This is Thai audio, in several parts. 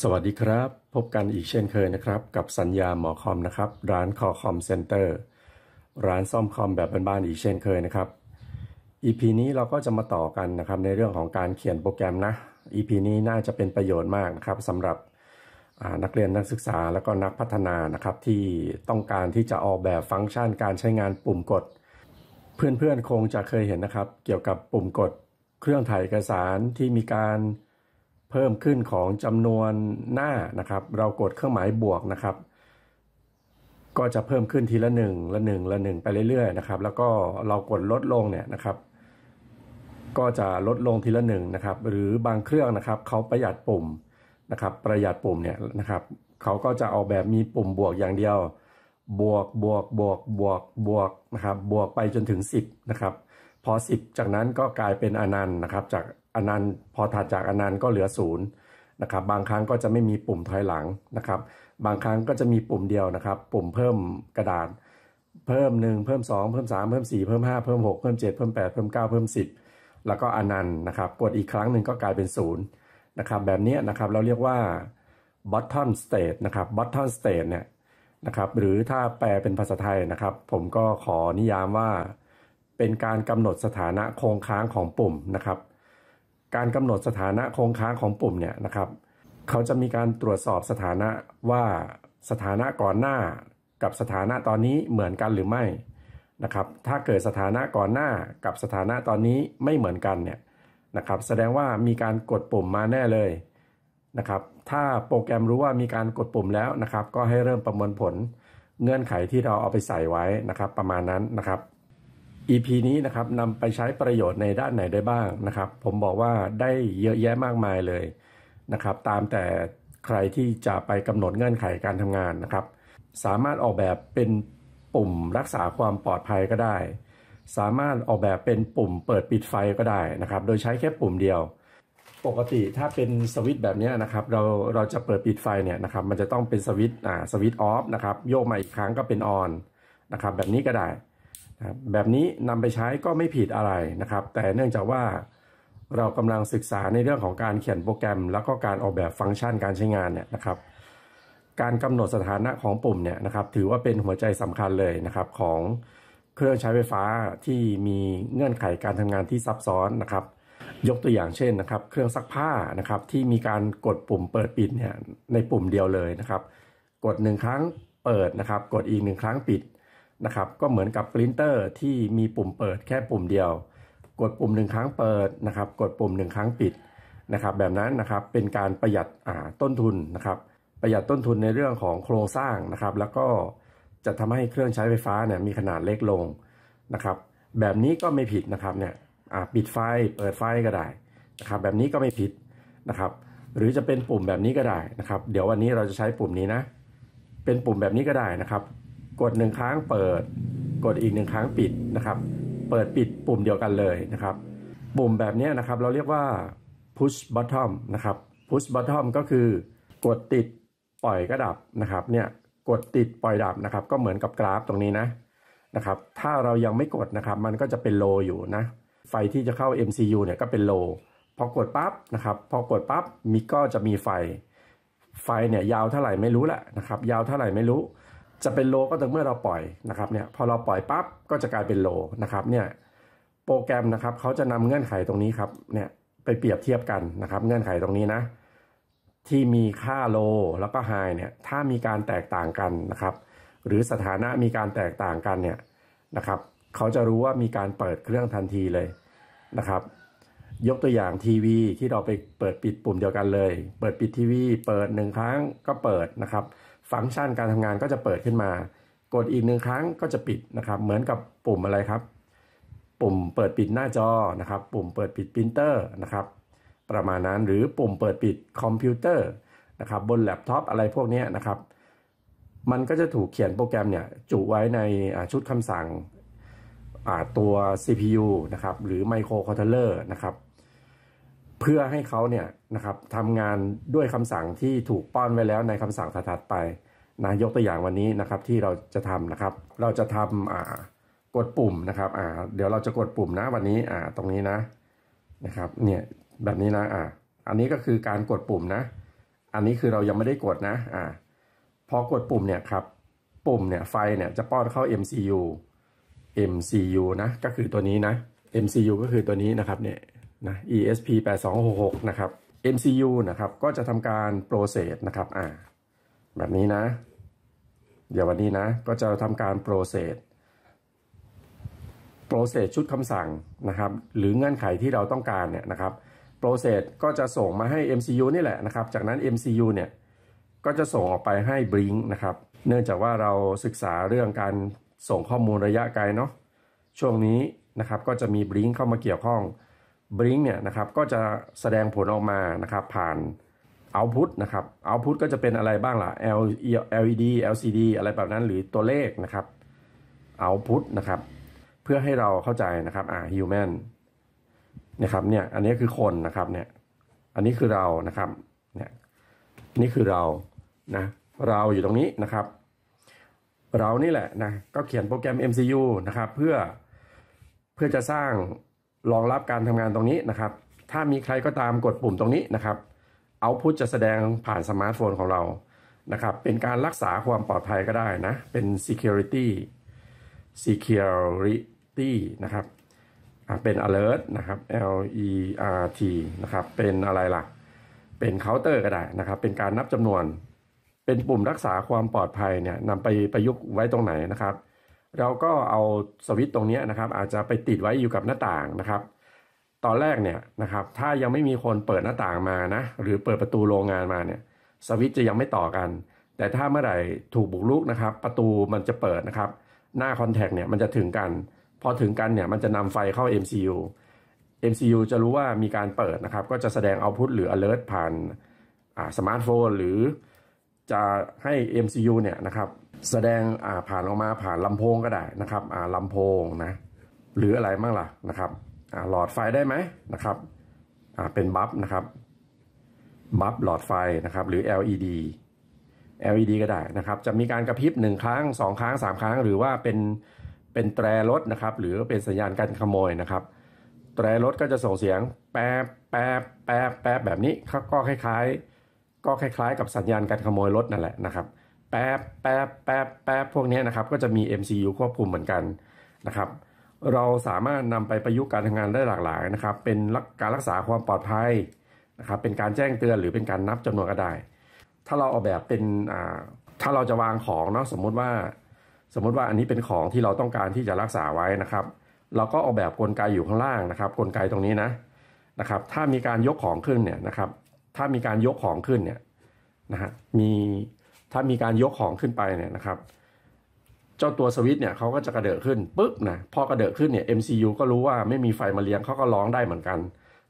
สวัสดีครับพบกันอีกเช่นเคยนะครับ กับสัญญาหมอคอมนะครับร้านคอคอมเซ็นเตอร์ร้านซ่อมคอมแบบบ้านๆอีกเช่นเคยนะครับ EP นี้เราก็จะมาต่อกันนะครับในเรื่องของการเขียนโปรแกรมนะ EP นี้น่าจะเป็นประโยชน์มากนะครับสำหรับนักเรียนนักศึกษาแล้วก็นักพัฒนานะครับที่ต้องการที่จะออกแบบฟังก์ชันการใช้งานปุ่มกด เพื่อนๆคงจะเคยเห็นนะครับ เกี่ยวกับปุ่มกดเครื่องถ่ายเอกสารที่มีการเพิ่มขึ้นของจำนวนหน้านะครับ เรากดเครื่องหมายบวกนะครับ ก็จะเพิ่มขึ้นทีละหนึ่งละหนึ่งละหนึ่งไปเรื่อย ๆนะครับ แล้วก็เรากดลดลงเนี่ยนะครับ ก็จะลดลงทีละหนึ่งนะครับหรือบางเครื่องนะครับเขาประหยัดปุ่มนะครับ ประหยัดปุ่มเนี่ยนะครับเขาก็จะออกแบบมีปุ่มบวกอย่างเดียว บวกบวกบวกบวกบวกนะครับบวกไปจนถึง 10นะครับพอ 10 จากนั้นก็กลายเป็นอนันต์นะครับจากอนันต์พอถัดจากอนันต์ก็เหลือศูนย์นะครับบางครั้งก็จะไม่มีปุ่มถอยหลังนะครับ บางครั้งก็จะมีปุ่มเดียวนะครับ ปุ่มเพิ่มกระดาษเพิ่ม1เพิ่ม2เพิ่ม3เพิ่ม4เพิ่ม5เพิ่ม 6 เพิ่ม7เพิ่ม8เพิ่ม9เพิ่ม10 แล้วก็อนันต์นะครับกดอีกครั้งหนึ่งก็กลายเป็นศูนย์นะครับแบบนี้นะครับ เราเรียกว่า bottom state นะครับ bottom state เนี่ยนะครับหรือถ้าแปลเป็นภาษาไทยนะครับ ผมก็ขอนิยามว่าเป็นการกำหนดสถานะคงค้างของปุ่มนะครับการกำหนดสถานะคงค้างของปุ่มเนี่ยนะครับ เขาจะมีการตรวจสอบสถานะว่าสถานะก่อนหน้า กับสถานะตอนนี้เหมือนกันหรือไม่นะครับ ถ้าเกิดสถานะก่อนหน้า กับสถานะตอนนี้ไม่เหมือนกันเนี่ยนะครับ แสดงว่ามีการกดปุ่มมาแน่เลยนะครับ ถ้าโปรแกรมรู้ว่ามีการกดปุ่มแล้วนะครับ ก็ให้เริ่มประมวลผลเงื่อนไขที่เราเอาไปใส่ไว้นะครับ ประมาณนั้นนะครับ EP นี้นะครับนำไปใช้ประโยชน์ในด้านไหนได้บ้างนะครับ ผมบอกว่าได้เยอะแยะมากมายเลยนะครับตามแต่ใครที่จะไปกำหนดเงื่อนไขการทำงานนะครับ สามารถออกแบบเป็นปุ่มรักษาความปลอดภัยก็ได้ สามารถออกแบบเป็นปุ่มเปิดปิดไฟก็ได้นะครับโดยใช้แค่ปุ่มเดียว ปกติถ้าเป็นสวิตช์แบบนี้นะครับเราเราจะเปิดปิดไฟเนี่ยนะครับมันจะต้องเป็นสวิตช์อ่าสวิตช์ออฟนะครับโยกมาอีกครั้งก็เป็นออนนะครับแบบนี้ก็ได้แบบนี้นำไปใช้ก็ไม่ผิดอะไรนะครับ แต่เนื่องจากว่าเรากำลังศึกษาในเรื่องของการเขียนโปรแกรม แล้วก็การออกแบบฟังก์ชันการใช้งานเนี่ยนะครับการกำหนดสถานะของปุ่มเนี่ยนะครับถือว่าเป็นหัวใจสำคัญเลยนะครับของเครื่องใช้ไฟฟ้าที่มีเงื่อนไขการทำงานที่ซับซ้อนนะครับ ยกตัวอย่างเช่นนะครับ เครื่องซักผ้านะครับที่มีการกดปุ่มเปิดปิดเนี่ยในปุ่มเดียวเลยนะครับ กดหนึ่งครั้งเปิดนะครับ กดอีกหนึ่งครั้งปิดนะครับก็เหมือนกับปรินเตอร์ที่มีปุ่มเปิดแค่ปุ่มเดียว กดปุ่มหนึ่งครั้งเปิดนะครับ กดปุ่มหนึ่งครั้งปิดนะครับ แบบนั้นนะครับเป็นการประหยัดต้นทุนนะครับ ประหยัดต้นทุนในเรื่องของโครงสร้างนะครับ แล้วก็จะทำให้เครื่องใช้ไฟฟ้าเนี่ยมีขนาดเล็กลงนะครับ แบบนี้ก็ไม่ผิดนะครับเนี่ยปิดไฟเปิดไฟก็ได้นะครับ แบบนี้ก็ไม่ผิดนะครับ หรือจะเป็นปุ่มแบบนี้ก็ได้นะครับ เดี๋ยววันนี้เราจะใช้ปุ่มนี้นะ เป็นปุ่มแบบนี้ก็ได้นะครับกดหนึ่งครั้งเปิด กดอีกหนึ่งครั้งปิดนะครับ เปิดปิดปุ่มเดียวกันเลยนะครับ ปุ่มแบบนี้นะครับเราเรียกว่า push b o t t o m นะครับ push b o t t o m ก็คือกดติดปล่อยกระดับนะครับเนี่ยกดติดปล่อยดับนะครับก็เหมือนกับกราฟตรงนี้นะนะครับถ้าเรายังไม่กดนะครับมันก็จะเป็นโลอยู่นะ ไฟที่จะเข้า MCU เนี่ยก็เป็นโลพอกดปั๊บนะครับ พอกดปั๊บมีก็จะมีไฟ ไฟเนี่ยยาวเท่าไหร่ไม่รู้แหละนะครับยาวเท่าไหร่ไม่รู้จะเป็นโลก็ต่อเมื่อเราปล่อยนะครับเนี่ย พอเราปล่อยปั๊บก็จะกลายเป็นโลนะครับ เนี่ยโปรแกรมนะครับเขาจะนำเงื่อนไขตรงนี้ครับเนี่ยไปเปรียบเทียบกันนะครับ เงื่อนไขตรงนี้นะ ที่มีค่าโลแล้วก็ไฮเนี่ย ถ้ามีการแตกต่างกันนะครับ หรือสถานะมีการแตกต่างกันเนี่ยนะครับเขาจะรู้ว่ามีการเปิดเครื่องทันทีเลยนะครับ ยกตัวอย่างทีวีที่เราไปเปิดปิดปุ่มเดียวกันเลย เปิดปิดทีวี เปิดหนึ่งครั้งก็เปิดนะครับฟังก์ชันการทำงานก็จะเปิดขึ้นมา กดอีกหนึ่งครั้งก็จะปิดนะครับ เหมือนกับปุ่มอะไรครับ ปุ่มเปิดปิดหน้าจอนะครับ ปุ่มเปิดปิดพิมพ์เตอร์นะครับ ประมาณนั้นหรือปุ่มเปิดปิดคอมพิวเตอร์นะครับ บนแล็ปท็อปอะไรพวกนี้นะครับ มันก็จะถูกเขียนโปรแกรมเนี่ย จุไว้ในชุดคำสั่งตัว CPU นะครับหรือไมโครคอนโทรลเลอร์นะครับเพื่อให้เขาเนี่ยนะครับทำงานด้วยคำสั่งที่ถูกป้อนไว้แล้วในคำสั่งถัดไปนะยกตัวอย่างวันนี้นะครับที่เราจะทำนะครับ เราจะทำกดปุ่มนะครับ เดี๋ยวเราจะกดปุ่มนะวันนี้ตรงนี้นะนะครับเนี่ยแบบนี้นะอ่าอันนี้ก็คือการกดปุ่มนะ อันนี้คือเรายังไม่ได้กดนะอ่าพอกดปุ่มเนี่ยครับปุ่มเนี่ยไฟเนี่ยจะป้อนเข้า MCU MCU นะก็คือตัวนี้นะ MCU ก็คือตัวนี้นะครับเนี่ยนะ ESP 8266นะครับ MCU นะครับก็จะทำการโปรเซสนะครับ อ่า แบบนี้นะ เดี๋ยววันนี้นะก็จะทำการโปรเซสโปรเซสชุดคำสั่งนะครับหรือเงื่อนไขที่เราต้องการเนี่ยนะครับโปรเซสก็จะส่งมาให้ MCU นี่แหละนะครับ จากนั้น MCU เนี่ยก็จะส่งออกไปให้ blink นะครับเนื่องจากว่าเราศึกษาเรื่องการส่งข้อมูลระยะไกลเนาะช่วงนี้นะครับก็จะมี blink เข้ามาเกี่ยวข้องบริงเนี่ยนะครับก็จะแสดงผลออกมานะครับ ผ่านเอาพุทนะครับเอาพุทก็จะเป็นอะไรบ้างล่ะ LED LCD อะไรแบบนั้นหรือตัวเลขนะครับเอาพุทนะครับเพื่อให้เราเข้าใจนะครับอ่า human นะครับเนี่ยอันนี้คือคนนะครับเนี่ยอันนี้คือเรานะครับเนี่ยนี่คือเรานะเราอยู่ตรงนี้นะครับ เรานี่แหละนะก็เขียนโปรแกรม MCU นะครับ เพื่อเพื่อจะสร้างรองรับการทำงานตรงนี้นะครับ ถ้ามีใครก็ตามกดปุ่มตรงนี้นะครับ เอาพุทจะแสดงผ่านสมาร์ทโฟนของเรานะครับ เป็นการรักษาความปลอดภัยก็ได้นะ เป็น security security นะครับเป็น alert นะครับ L E R T นะครับ เป็นอะไรล่ะ เป็น counter ก็ได้นะครับ เป็นการนับจำนวน เป็นปุ่มรักษาความปลอดภัยเนี่ยนำไปประยุกต์ไว้ตรงไหนนะครับเราก็เอาสวิตตรงนี้นะครับ อาจจะไปติดไว้อยู่กับหน้าต่างนะครับ ตอนแรกเนี่ยนะครับถ้ายังไม่มีคนเปิดหน้าต่างมานะ หรือเปิดประตูโรงงานมาเนี่ยสวิตจะยังไม่ต่อกัน แต่ถ้าเมื่อไหร่ถูกบุกรุกนะครับ ประตูมันจะเปิดนะครับ หน้าคอนแทคเนี่ยมันจะถึงกัน พอถึงกันเนี่ยมันจะนำไฟเข้า MCU MCU จะรู้ว่ามีการเปิดนะครับก็จะแสดงเอาพุทหรือ alert ผ่านสมาร์ทโฟนหรือจะให้ MCU เนี่ยนะครับแสดงอ่าผ่านออกมาผ่านลำโพงก็ได้นะครับอ่าลำโพงนะหรืออะไรบ้างล่ะนะครับอ่าหลอดไฟได้ไหมนะครับอ่าเป็นบัฟนะครับบัฟหลอดไฟนะครับหรือ LED LED ก็ได้นะครับ จะมีการกระพริบหนึ่งครั้งสองครั้งสามครั้ง หรือว่าเป็นเป็นแตรรถนะครับหรือเป็นสัญญาณการขโมยนะครับ แตรรถก็จะส่งเสียงแป๊บแป๊บแป๊บแป๊บแบบนี้ ก็คล้ายๆก็คล้ายๆกับสัญญาณการขโมยรถนั่นแหละนะครับ แป๊บแป๊บแป๊บแป๊บพวกนี้นะครับ ก็จะมี MCU ควบคุมเหมือนกันนะครับ เราสามารถนำไปประยุกต์การทำงานได้หลากหลายนะครับ เป็นการรักษาความปลอดภัยนะครับ เป็นการแจ้งเตือนหรือเป็นการนับจำนวนก็ได้ถ้าเราออกแบบเป็นอ่าถ้าเราจะวางของเนาะสมมติว่าสมมติว่าอันนี้เป็นของที่เราต้องการที่จะรักษาไว้นะครับ เราก็ออกแบบกลไกอยู่ข้างล่างนะครับกลไกตรงนี้นะนะครับ ถ้ามีการยกของขึ้นเนี่ยนะครับถ้ามีการยกของขึ้นเนี่ยนะฮะมีถ้ามีการยกของขึ้นไปเนี่ยนะครับเจ้าตัวสวิตเนี่ยเขาก็จะกระเดิดขึ้นปุ๊บนะพอกระเดิดขึ้นเนี่ย MCU ก็รู้ว่าไม่มีไฟมาเลี้ยงเขาก็ร้องได้เหมือนกัน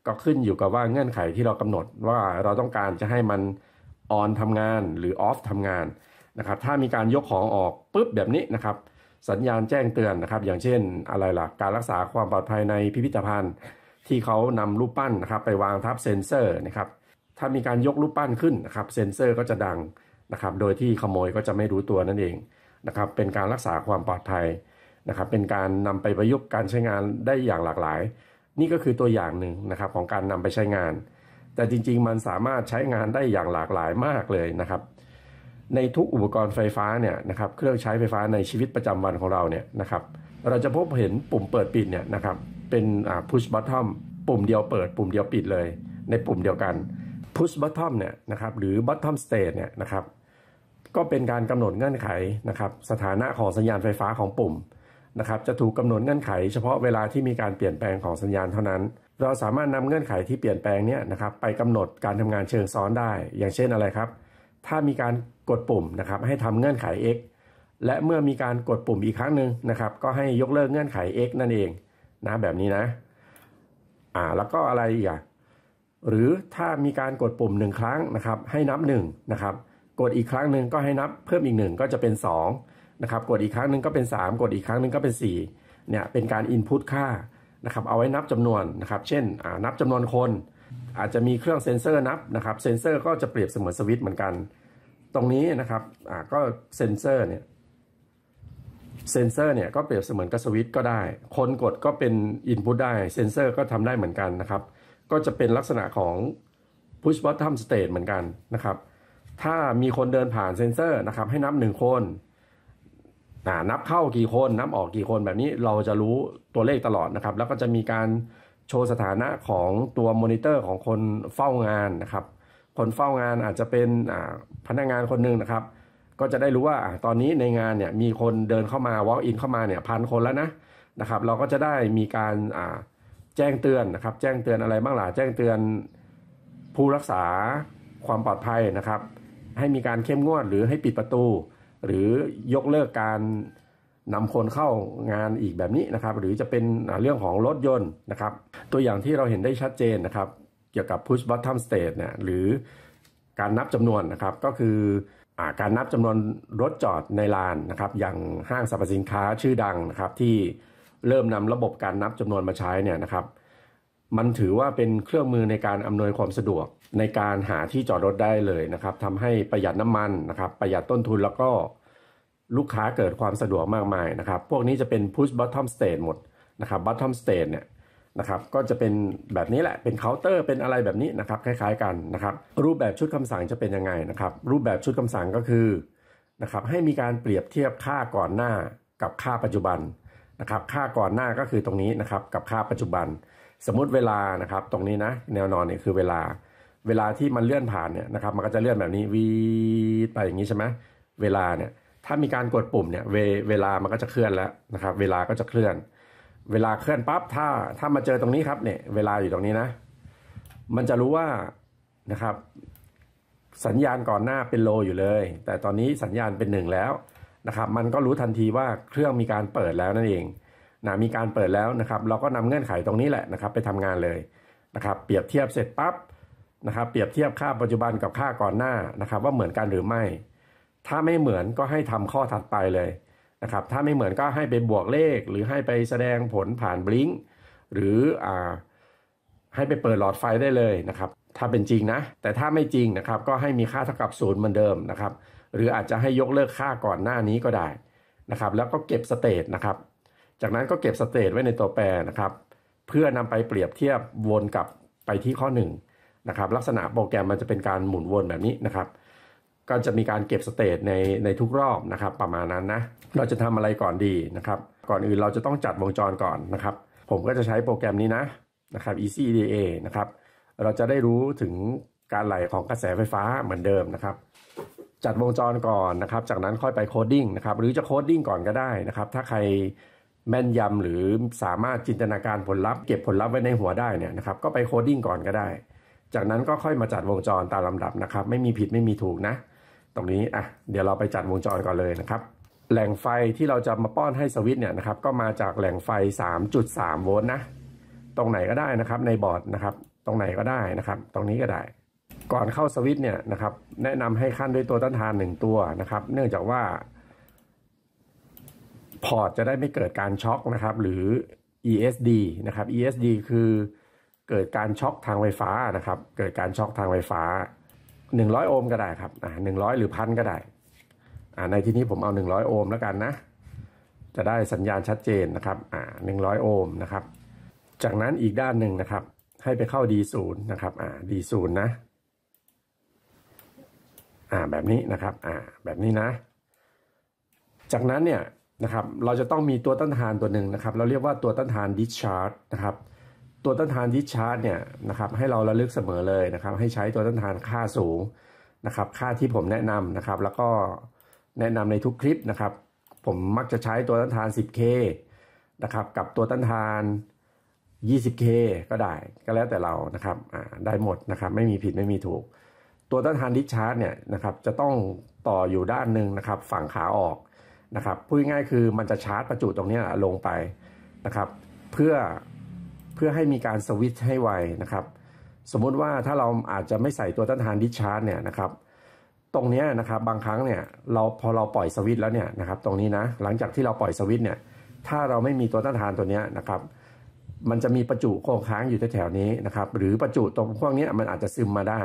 ก็ขึ้นอยู่กับว่าเงื่อนไขที่เรากำหนดว่าเราต้องการจะให้มันออนทำงานหรือออฟทำงานนะครับ ถ้ามีการยกของออกปุ๊บแบบนี้นะครับ สัญญาณแจ้งเตือนนะครับ อย่างเช่น อะไรล่ะการรักษาความปลอดภัยในพิพิธภัณฑ์ ที่เขานำรูปปั้นนะครับไปวางทับเซ็นเซอร์นะครับถ้ามีการยกรูปปั้นขึ้นนะครับเซ็นเซอร์ก็จะดังนะครับโดยที่ขโมยก็จะไม่รู้ตัวนั่นเองนะครับเป็นการรักษาความปลอดภัยนะครับเป็นการนำไปประยุกต์การใช้งานได้อย่างหลากหลาย นี่ก็คือตัวอย่างหนึ่งนะครับของการนำไปใช้งาน แต่จริงๆ มันสามารถใช้งานได้อย่างหลากหลายมากเลยนะครับ ในทุกอุปกรณ์ไฟฟ้าเนี่ยนะครับเครื่องใช้ไฟฟ้าในชีวิตประจำวันของเราเนี่ยนะครับเราจะพบเห็นปุ่มเปิดปิดเนี่ยนะครับเป็นอ่ push button ปุ่มเดียวเปิด ปุ่มเดียวปิดเลย ในปุ่มเดียวกัน push bottom เนี่ยนะครับหรือ bottom state เนี่ยนะครับก็เป็นการกำหนดเงื่อนไขนะครับสถานะของสัญญาณไฟฟ้าของปุ่มนะครับจะถูกกำหนดเงื่อนไข เฉพาะเวลาที่มีการเปลี่ยนแปลงของสัญญาณเท่านั้น เราสามารถนำเงื่อนไขที่เปลี่ยนแปลงเนี่ยนะครับไปกำหนดการทำงานเชิงซ้อนได้ อย่างเช่นอะไรครับ ถ้ามีการกดปุ่มนะครับให้ทำเงื่อนไข x และเมื่อมีการกดปุ่มอีกครั้งหนึ่งนะครับก็ให้ยกเลิกเงื่อนไข x นั่นเองนะแบบนี้นะอ่าแล้วก็อะไรอีกอะหรือถ้ามีการกดปุ่ม 1 ครั้งนะครับ ให้นับ 1 นะครับกดอีกครั้งหนึ่งก็ให้นับ เพิ่มอีก1ก็จะเป็น2นะครับกดอีกครั้งหนึ่งก็เป็น 3 กดอีกครั้งหนึ่งก็เป็น 4เนี่ยเป็นการ Input ค่า นะครับเอาไว้นับจำนวนนะครับ เช่นนับจำนวนคน อาจจะมีเครื่องเซ็นเซอร์นับนะครับ เซ็นเซอร์ก็จะเปรียบเสมือนสวิตช์เหมือนกัน ตรงนี้นะครับก็เซ็นเซอร์เนี่ยเซนเซอร์เนี่ยก็เปรียบเสมือนกับสวิตช์ก็ได้คนกดก็เป็นอินพุตได้ เซนเซอร์ก็ทำได้เหมือนกันนะครับก็จะเป็นลักษณะของ push bottom state เหมือนกันนะครับ ถ้ามีคนเดินผ่านเซนเซอร์นะครับ ให้นับหนึ่งคน นับเข้ากี่คนนับออกกี่คนแบบนี้เราจะรู้ตัวเลขตลอดนะครับ แล้วก็จะมีการโชว์สถานะของตัวมอนิเตอร์ของคนเฝ้างานนะครับ คนเฝ้างานอาจจะเป็นพนักงานคนหนึ่งนะครับ ก็จะได้รู้ว่าตอนนี้ในงานเนี่ยมีคนเดินเข้ามา walk in เข้ามาเนี่ยพันคนแล้วนะนะครับ เราก็จะได้มีการแจ้งเตือนนะครับแจ้งเตือนอะไรบ้างล่ะแจ้งเตือนผู้รักษาความปลอดภัยนะครับ ให้มีการเข้มงวดหรือให้ปิดประตู หรือยกเลิกการนำคนเข้างานอีกแบบนี้นะครับ หรือจะเป็นเรื่องของรถยนต์นะครับ ตัวอย่างที่เราเห็นได้ชัดเจนนะครับเกี่ยวกับ push button s t a t e เนี่ยหรือการนับจำนวนนะครับก็คือการนับจำนวนรถจอดในลานนะครับ อย่างห้างสรรพสินค้าชื่อดังนะครับที่เริ่มนำระบบการนับจำนวนมาใช้เนี่ยนะครับ มันถือว่าเป็นเครื่องมือในการอำนวยความสะดวกในการหาที่จอดรถได้เลยนะครับทำให้ประหยัดน้ำมันนะครับ ประหยัดต้นทุนแล้วก็ลูกค้าเกิดความสะดวกมากมายนะครับ พวกนี้จะเป็น push bottom s t a e หมดนะครับ bottom stage เนี่ยนะครับ ก็จะเป็นแบบนี้แหละ เป็นเคาน์เตอร์ เป็นอะไรแบบนี้นะครับ คล้ายๆกันนะครับ รูปแบบชุดคำสั่งจะเป็นยังไงนะครับ รูปแบบชุดคำสั่งก็คือนะครับ ให้มีการเปรียบเทียบค่าก่อนหน้ากับค่าปัจจุบันนะครับค่าก่อนหน้าก็คือตรงนี้นะครับ กับค่าปัจจุบันสมมุติเวลานะครับตรงนี้นะ แนวนอนเนี่ยคือเวลา เวลาที่มันเลื่อนผ่านเนี่ยนะครับมันก็จะเลื่อนแบบนี้วีไปอย่างนี้ใช่ไหมเวลาเนี่ยถ้ามีการกดปุ่มเนี่ยเวเวลามันก็จะเคลื่อนแล้วนะครับเวลาก็จะเคลื่อน เวลาเคลื่อนปั๊บถ้าถ้ามาเจอตรงนี้ครับเนี่ยเวลาอยู่ตรงนี้นะ มันจะรู้ว่านะครับสัญญาณก่อนหน้าเป็นโล อยู่เลย แต่ตอนนี้สัญญาณเป็นหนึ่งแล้วนะครับมันก็รู้ทันทีว่าเครื่องมีการเปิดแล้วนั่นเองนะมีการเปิดแล้วนะครับ เราก็นำเงื่อนไขตรงนี้แหละนะครับ ไปทำงานเลยนะครับ เปรียบเทียบเสร็จปั๊บนะครับ เปรียบเทียบค่าปัจจุบันกับค่าก่อนหน้านะครับ ว่าเหมือนกันหรือไม่ ถ้าไม่เหมือนก็ให้ทำข้อถัดไปเลยนะครับ ถ้าไม่เหมือนก็ให้ไปบวกเลข หรือให้ไปแสดงผลผ่านบลิงหรืออ่าให้ไปเปิดหลอดไฟได้เลยนะครับ ถ้าเป็นจริงนะ แต่ถ้าไม่จริงนะครับ ก็ให้มีค่าเท่ากับศูนย์เหมือนเดิมนะครับหรืออาจจะให้ยกเลิกค่าก่อนหน้านี้ก็ได้นะครับ แล้วก็เก็บสเตทนะครับ จากนั้นก็เก็บสเตทไว้ในตัวแปรนะครับ เพื่อนำไปเปรียบเทียบวนกลับไปที่ข้อ1นะครับ ลักษณะโปรแกรมมันจะเป็นการหมุนวนแบบนี้นะครับ ก็จะมีการเก็บสเตทในในทุกรอบนะครับ ประมาณนั้นนะเราจะทำอะไรก่อนดีนะครับ ก่อนอื่นเราจะต้องจัดวงจรก่อนนะครับ ผมก็จะใช้โปรแกรมนี้นะนะครับ e c d a นะครับเราจะได้รู้ถึงการไหลของกระแสไฟฟ้าเหมือนเดิมนะครับจัดวงจรก่อนนะครับ จากนั้นค่อยไปโคดดิ้งนะครับ หรือจะโคดดิ้งก่อนก็ได้นะครับ ถ้าใครแม่นยำหรือสามารถจินตนาการผลลัพธ์เก็บผลลัพธ์ไว้ในหัวได้เนี่ยนะครับ ก็ไปโคดดิ้งก่อนก็ได้ จากนั้นก็ค่อยมาจัดวงจรตามลำดับนะครับ ไม่มีผิดไม่มีถูกนะ ตรงนี้อ่ะ เดี๋ยวเราไปจัดวงจรก่อนเลยนะครับ แหล่งไฟที่เราจะมาป้อนให้สวิตเนี่ยนะครับ ก็มาจากแหล่งไฟ 3.3โวลต์นะ ตรงไหนก็ได้นะครับ ในบอร์ดนะครับ ตรงไหนก็ได้นะครับ ตรงนี้ก็ได้ก่อนเข้าสวิตเนี่ยนะครับแนะนำให้ขั้นด้วยตัวต้านทานหนึ่งตัวนะครับ เนื่องจากว่า พอร์ตจะได้ไม่เกิดการช็อกนะครับ หรือ ESD นะครับ ESD คือเกิดการช็อกทางไฟฟ้านะครับ เกิดการช็อกทางไฟฟ้า 100โอห์มก็ได้ครับอ่าหนึ่งร้อยหรือพันก็ได้อ่าในที่นี้ผมเอา 100 โอห์มแล้วกันนะ จะได้สัญญาณชัดเจนนะครับอ่าหนึ่งร้อยโอห์มนะครับจากนั้นอีกด้านหนึ่งนะครับให้ไปเข้า D0 นะครับอ่า D0 นะอ่า แบบนี้นะครับอ่าแบบนี้นะจากนั้นเนี่ยนะครับเราจะต้องมีตัวต้านทานตัวหนึ่งนะครับเราเรียกว่าตัวต้านทานดิชาร์ดนะครับตัวต้านทานดิชาร์ดเนี่ยนะครับให้เราระลึกเสมอเลยนะครับให้ใช้ตัวต้านทานค่าสูงนะครับค่าที่ผมแนะนำนะครับแล้วก็แนะนำในทุกคลิปนะครับ ผมมักจะใช้ตัวต้านทาน 10K นะครับกับตัวต้านทาน 20K ก็ได้ ก็แล้วแต่เรานะครับได้หมดนะครับ ไม่มีผิดไม่มีถูกตัวต้านทานดิชาร์ดเนี่ยนะครับจะต้องต่ออยู่ด้านหนึ่งนะครับฝั่งขาออกนะครับพูดง่ายคือมันจะชาร์จ ประจุตรงนี้ลงไปนะครับเพื่อเพื่อให้มีการสวิตช์ให้ไวนะครับสมมุติว่าถ้าเราอาจจะไม่ใส่ตัวต้านทานดิชาร์จเนี่ยนะครับตรงนี้นะครับบางครั้งเนี่ยเราพอเราปล่อยสวิตช์แล้วเนี่ยนะครับตรงนี้นะหลังจากที่เราปล่อยสวิตช์เนี่ยถ้าเราไม่มีตัวต้านทานตัวนี้นะครับมันจะมีประจุคงค้างอยู่แถวๆนี้นะครับ หรือประจุตรงพวกนี้มันอาจจะซึมมาได้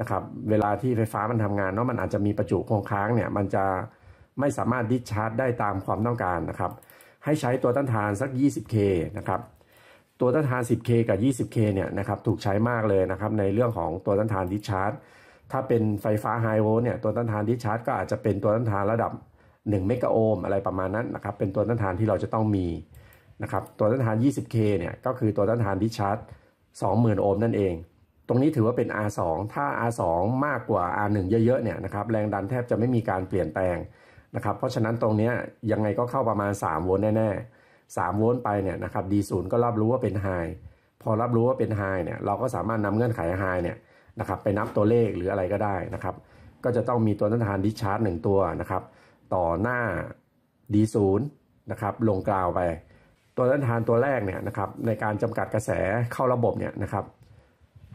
นะครับเวลาที่ไฟฟ้ามันทำงานเนาะมันอาจจะมีประจุคงค้างเนี่ยมันจะไม่สามารถดิชาร์จได้ตามความต้องการนะครับให้ใช้ตัวต้านทานสัก 20K นะครับ ตัวต้านทาน 10K กับ 20K เนี่ยนะครับถูกใช้มากเลยนะครับในเรื่องของตัวต้านทานดิชาร์จถ้าเป็นไฟฟ้าไฮโวล์เนี่ยตัวต้านทานดิชาร์จก็อาจจะเป็นตัวต้านทานระดับ1เมกะโอห์มอะไรประมาณนั้นนะครับเป็นตัวต้านทานที่เราจะต้องมีนะครับตัวต้านทาน 20K เนี่ยก็คือตัวต้านทานดิชาร์จ20,000โอห์มนั่นเองตรงนี้ถือว่าเป็น R2 ถ้า R2 มากกว่า R1 เยอะ ๆ เนี่ยนะครับแรงดันแทบจะไม่มีการเปลี่ยนแปลงนะครับเพราะฉะนั้นตรงนี้ยังไงก็เข้าประมาณ 3 โวลต์แน่ ๆ 3 โวลต์ไปเนี่ยนะครับ D0 ก็รับรู้ว่าเป็นไฮพอรับรู้ว่าเป็นไฮเนี่ยเราก็สามารถนำเงื่อนไขไฮเนี่ยนะครับไปนับตัวเลขหรืออะไรก็ได้นะครับก็จะต้องมีตัวต้านทานดิชาร์จหนึ่งตัวนะครับต่อหน้า D0 นะครับลงกล่าวไป ตัวต้านทานตัวแรกเนี่ยนะครับในการจำกัดกระแสเข้าระบบเนี่ยนะครับ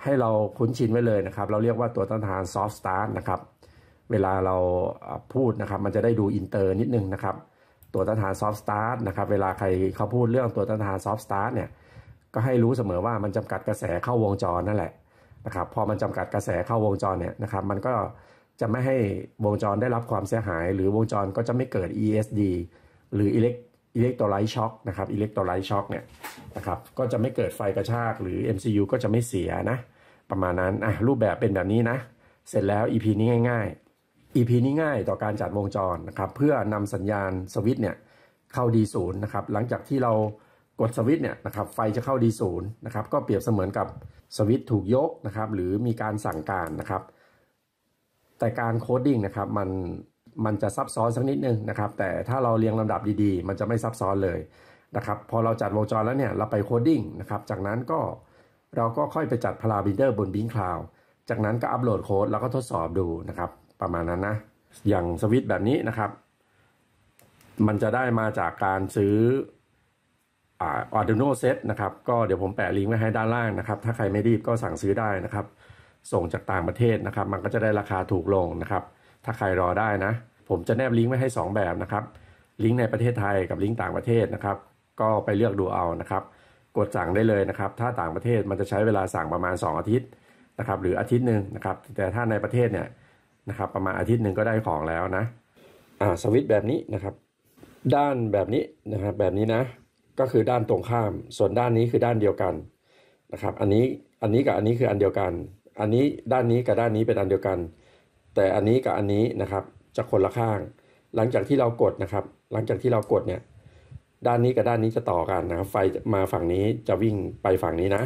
ให้เราคุ้นชินไว้เลยนะครับเราเรียกว่าตัวต้านทานซอฟต์สตาร์นะครับเวลาเราพูดนะครับมันจะได้ดูอินเตอร์นิดนึงนะครับตัวต้านทานซอฟต์สตาร์นะครับเวลาใครเขาพูดเรื่องตัวต้านทานซอฟต์สตาร์เนี่ยก็ให้รู้เสมอว่ามันจำกัดกระแสเข้าวงจรนั่นแหละนะครับพอมันจำกัดกระแสเข้าวงจรเนี่ยนะครับมันก็จะไม่ให้วงจรได้รับความเสียหาย หรือวงจรก็จะไม่เกิด ESD หรือ elect อิเล็กโทรไลท์ช็อคนะครับอิเล็กโทรไลท์ช็อคเนี่ยนะครับ ก็จะไม่เกิดไฟกระชากหรือ MCU ก็จะไม่เสียนะ ประมาณนั้นอ่ะรูปแบบเป็นแบบนี้นะ เสร็จแล้ว EP นี้ง่ายๆ EP นี้ง่ายต่อการจัดวงจรนะครับ เพื่อนำสัญญาณสวิตช์เนี่ยเข้า D0 นะครับ หลังจากที่เรากดสวิตช์เนี่ยนะครับไฟจะเข้า D0 นะครับ ก็เปรียบเสมือนกับสวิตช์ถูกยกนะครับ หรือมีการสั่งการนะครับแต่การโคดดิ้งนะครับมันมันจะซับซ้อนสักนิดนึงนะครับ แต่ถ้าเราเรียงลำดับดี ๆ มันจะไม่ซับซ้อนเลยนะครับพอเราจัดวงจรแล้วเนี่ยเราไปโคดดิ้งนะครับจากนั้นก็เราก็ค่อยไปจัดพาราบิเตอร์บนบิงคลาวจากนั้นก็อัปโหลดโค้ดแล้วก็ทดสอบดูนะครับ ประมาณนั้นนะ อย่างสวิตแบบนี้นะครับ มันจะได้มาจากการซื้ออ a ด d u i n o เซตนะครับก็เดี๋ยวผมแปะลิงก์ไว้ให้ด้านล่างนะครับถ้าใครไม่รีบก็สั่งซื้อได้นะครับ ส่งจากต่างประเทศนะครับ มันก็จะได้ราคาถูกลงนะครับถ้าใครรอได้นะผมจะแนบลิงก์ไว้ให้ 2 แบบนะครับ ลิงก์ในประเทศไทยกับลิงก์ต่างประเทศนะครับ ก็ไปเลือกดูเอานะครับกดสั่งได้เลยนะครับ ถ้าต่างประเทศมันจะใช้เวลาสั่งประมาณ 2 อาทิตย์นะครับหรืออาทิตย์หนึ่งนะครับแต่ถ้าในประเทศเนี่ยนะครับประมาณอาทิตย์หนึ่งก็ได้ของแล้วนะอ่าสวิตแบบนี้นะครับ ด้านแบบนี้นะครับแบบนี้นะก็คือด้านตรงข้ามส่วนด้านนี้คือด้านเดียวกันนะครับอันนี้อันนี้กับอันนี้คืออันเดียวกัน อันนี้ด้านนี้กับด้านนี้เป็นอันเดียวกันแต่อันนี้กับอันนี้นะครับจะคนละข้าง หลังจากที่เรากดนะครับ หลังจากที่เรากดเนี่ยด้านนี้กับด้านนี้จะต่อกันนะครับ ไฟมาฝั่งนี้จะวิ่งไปฝั่งนี้นะ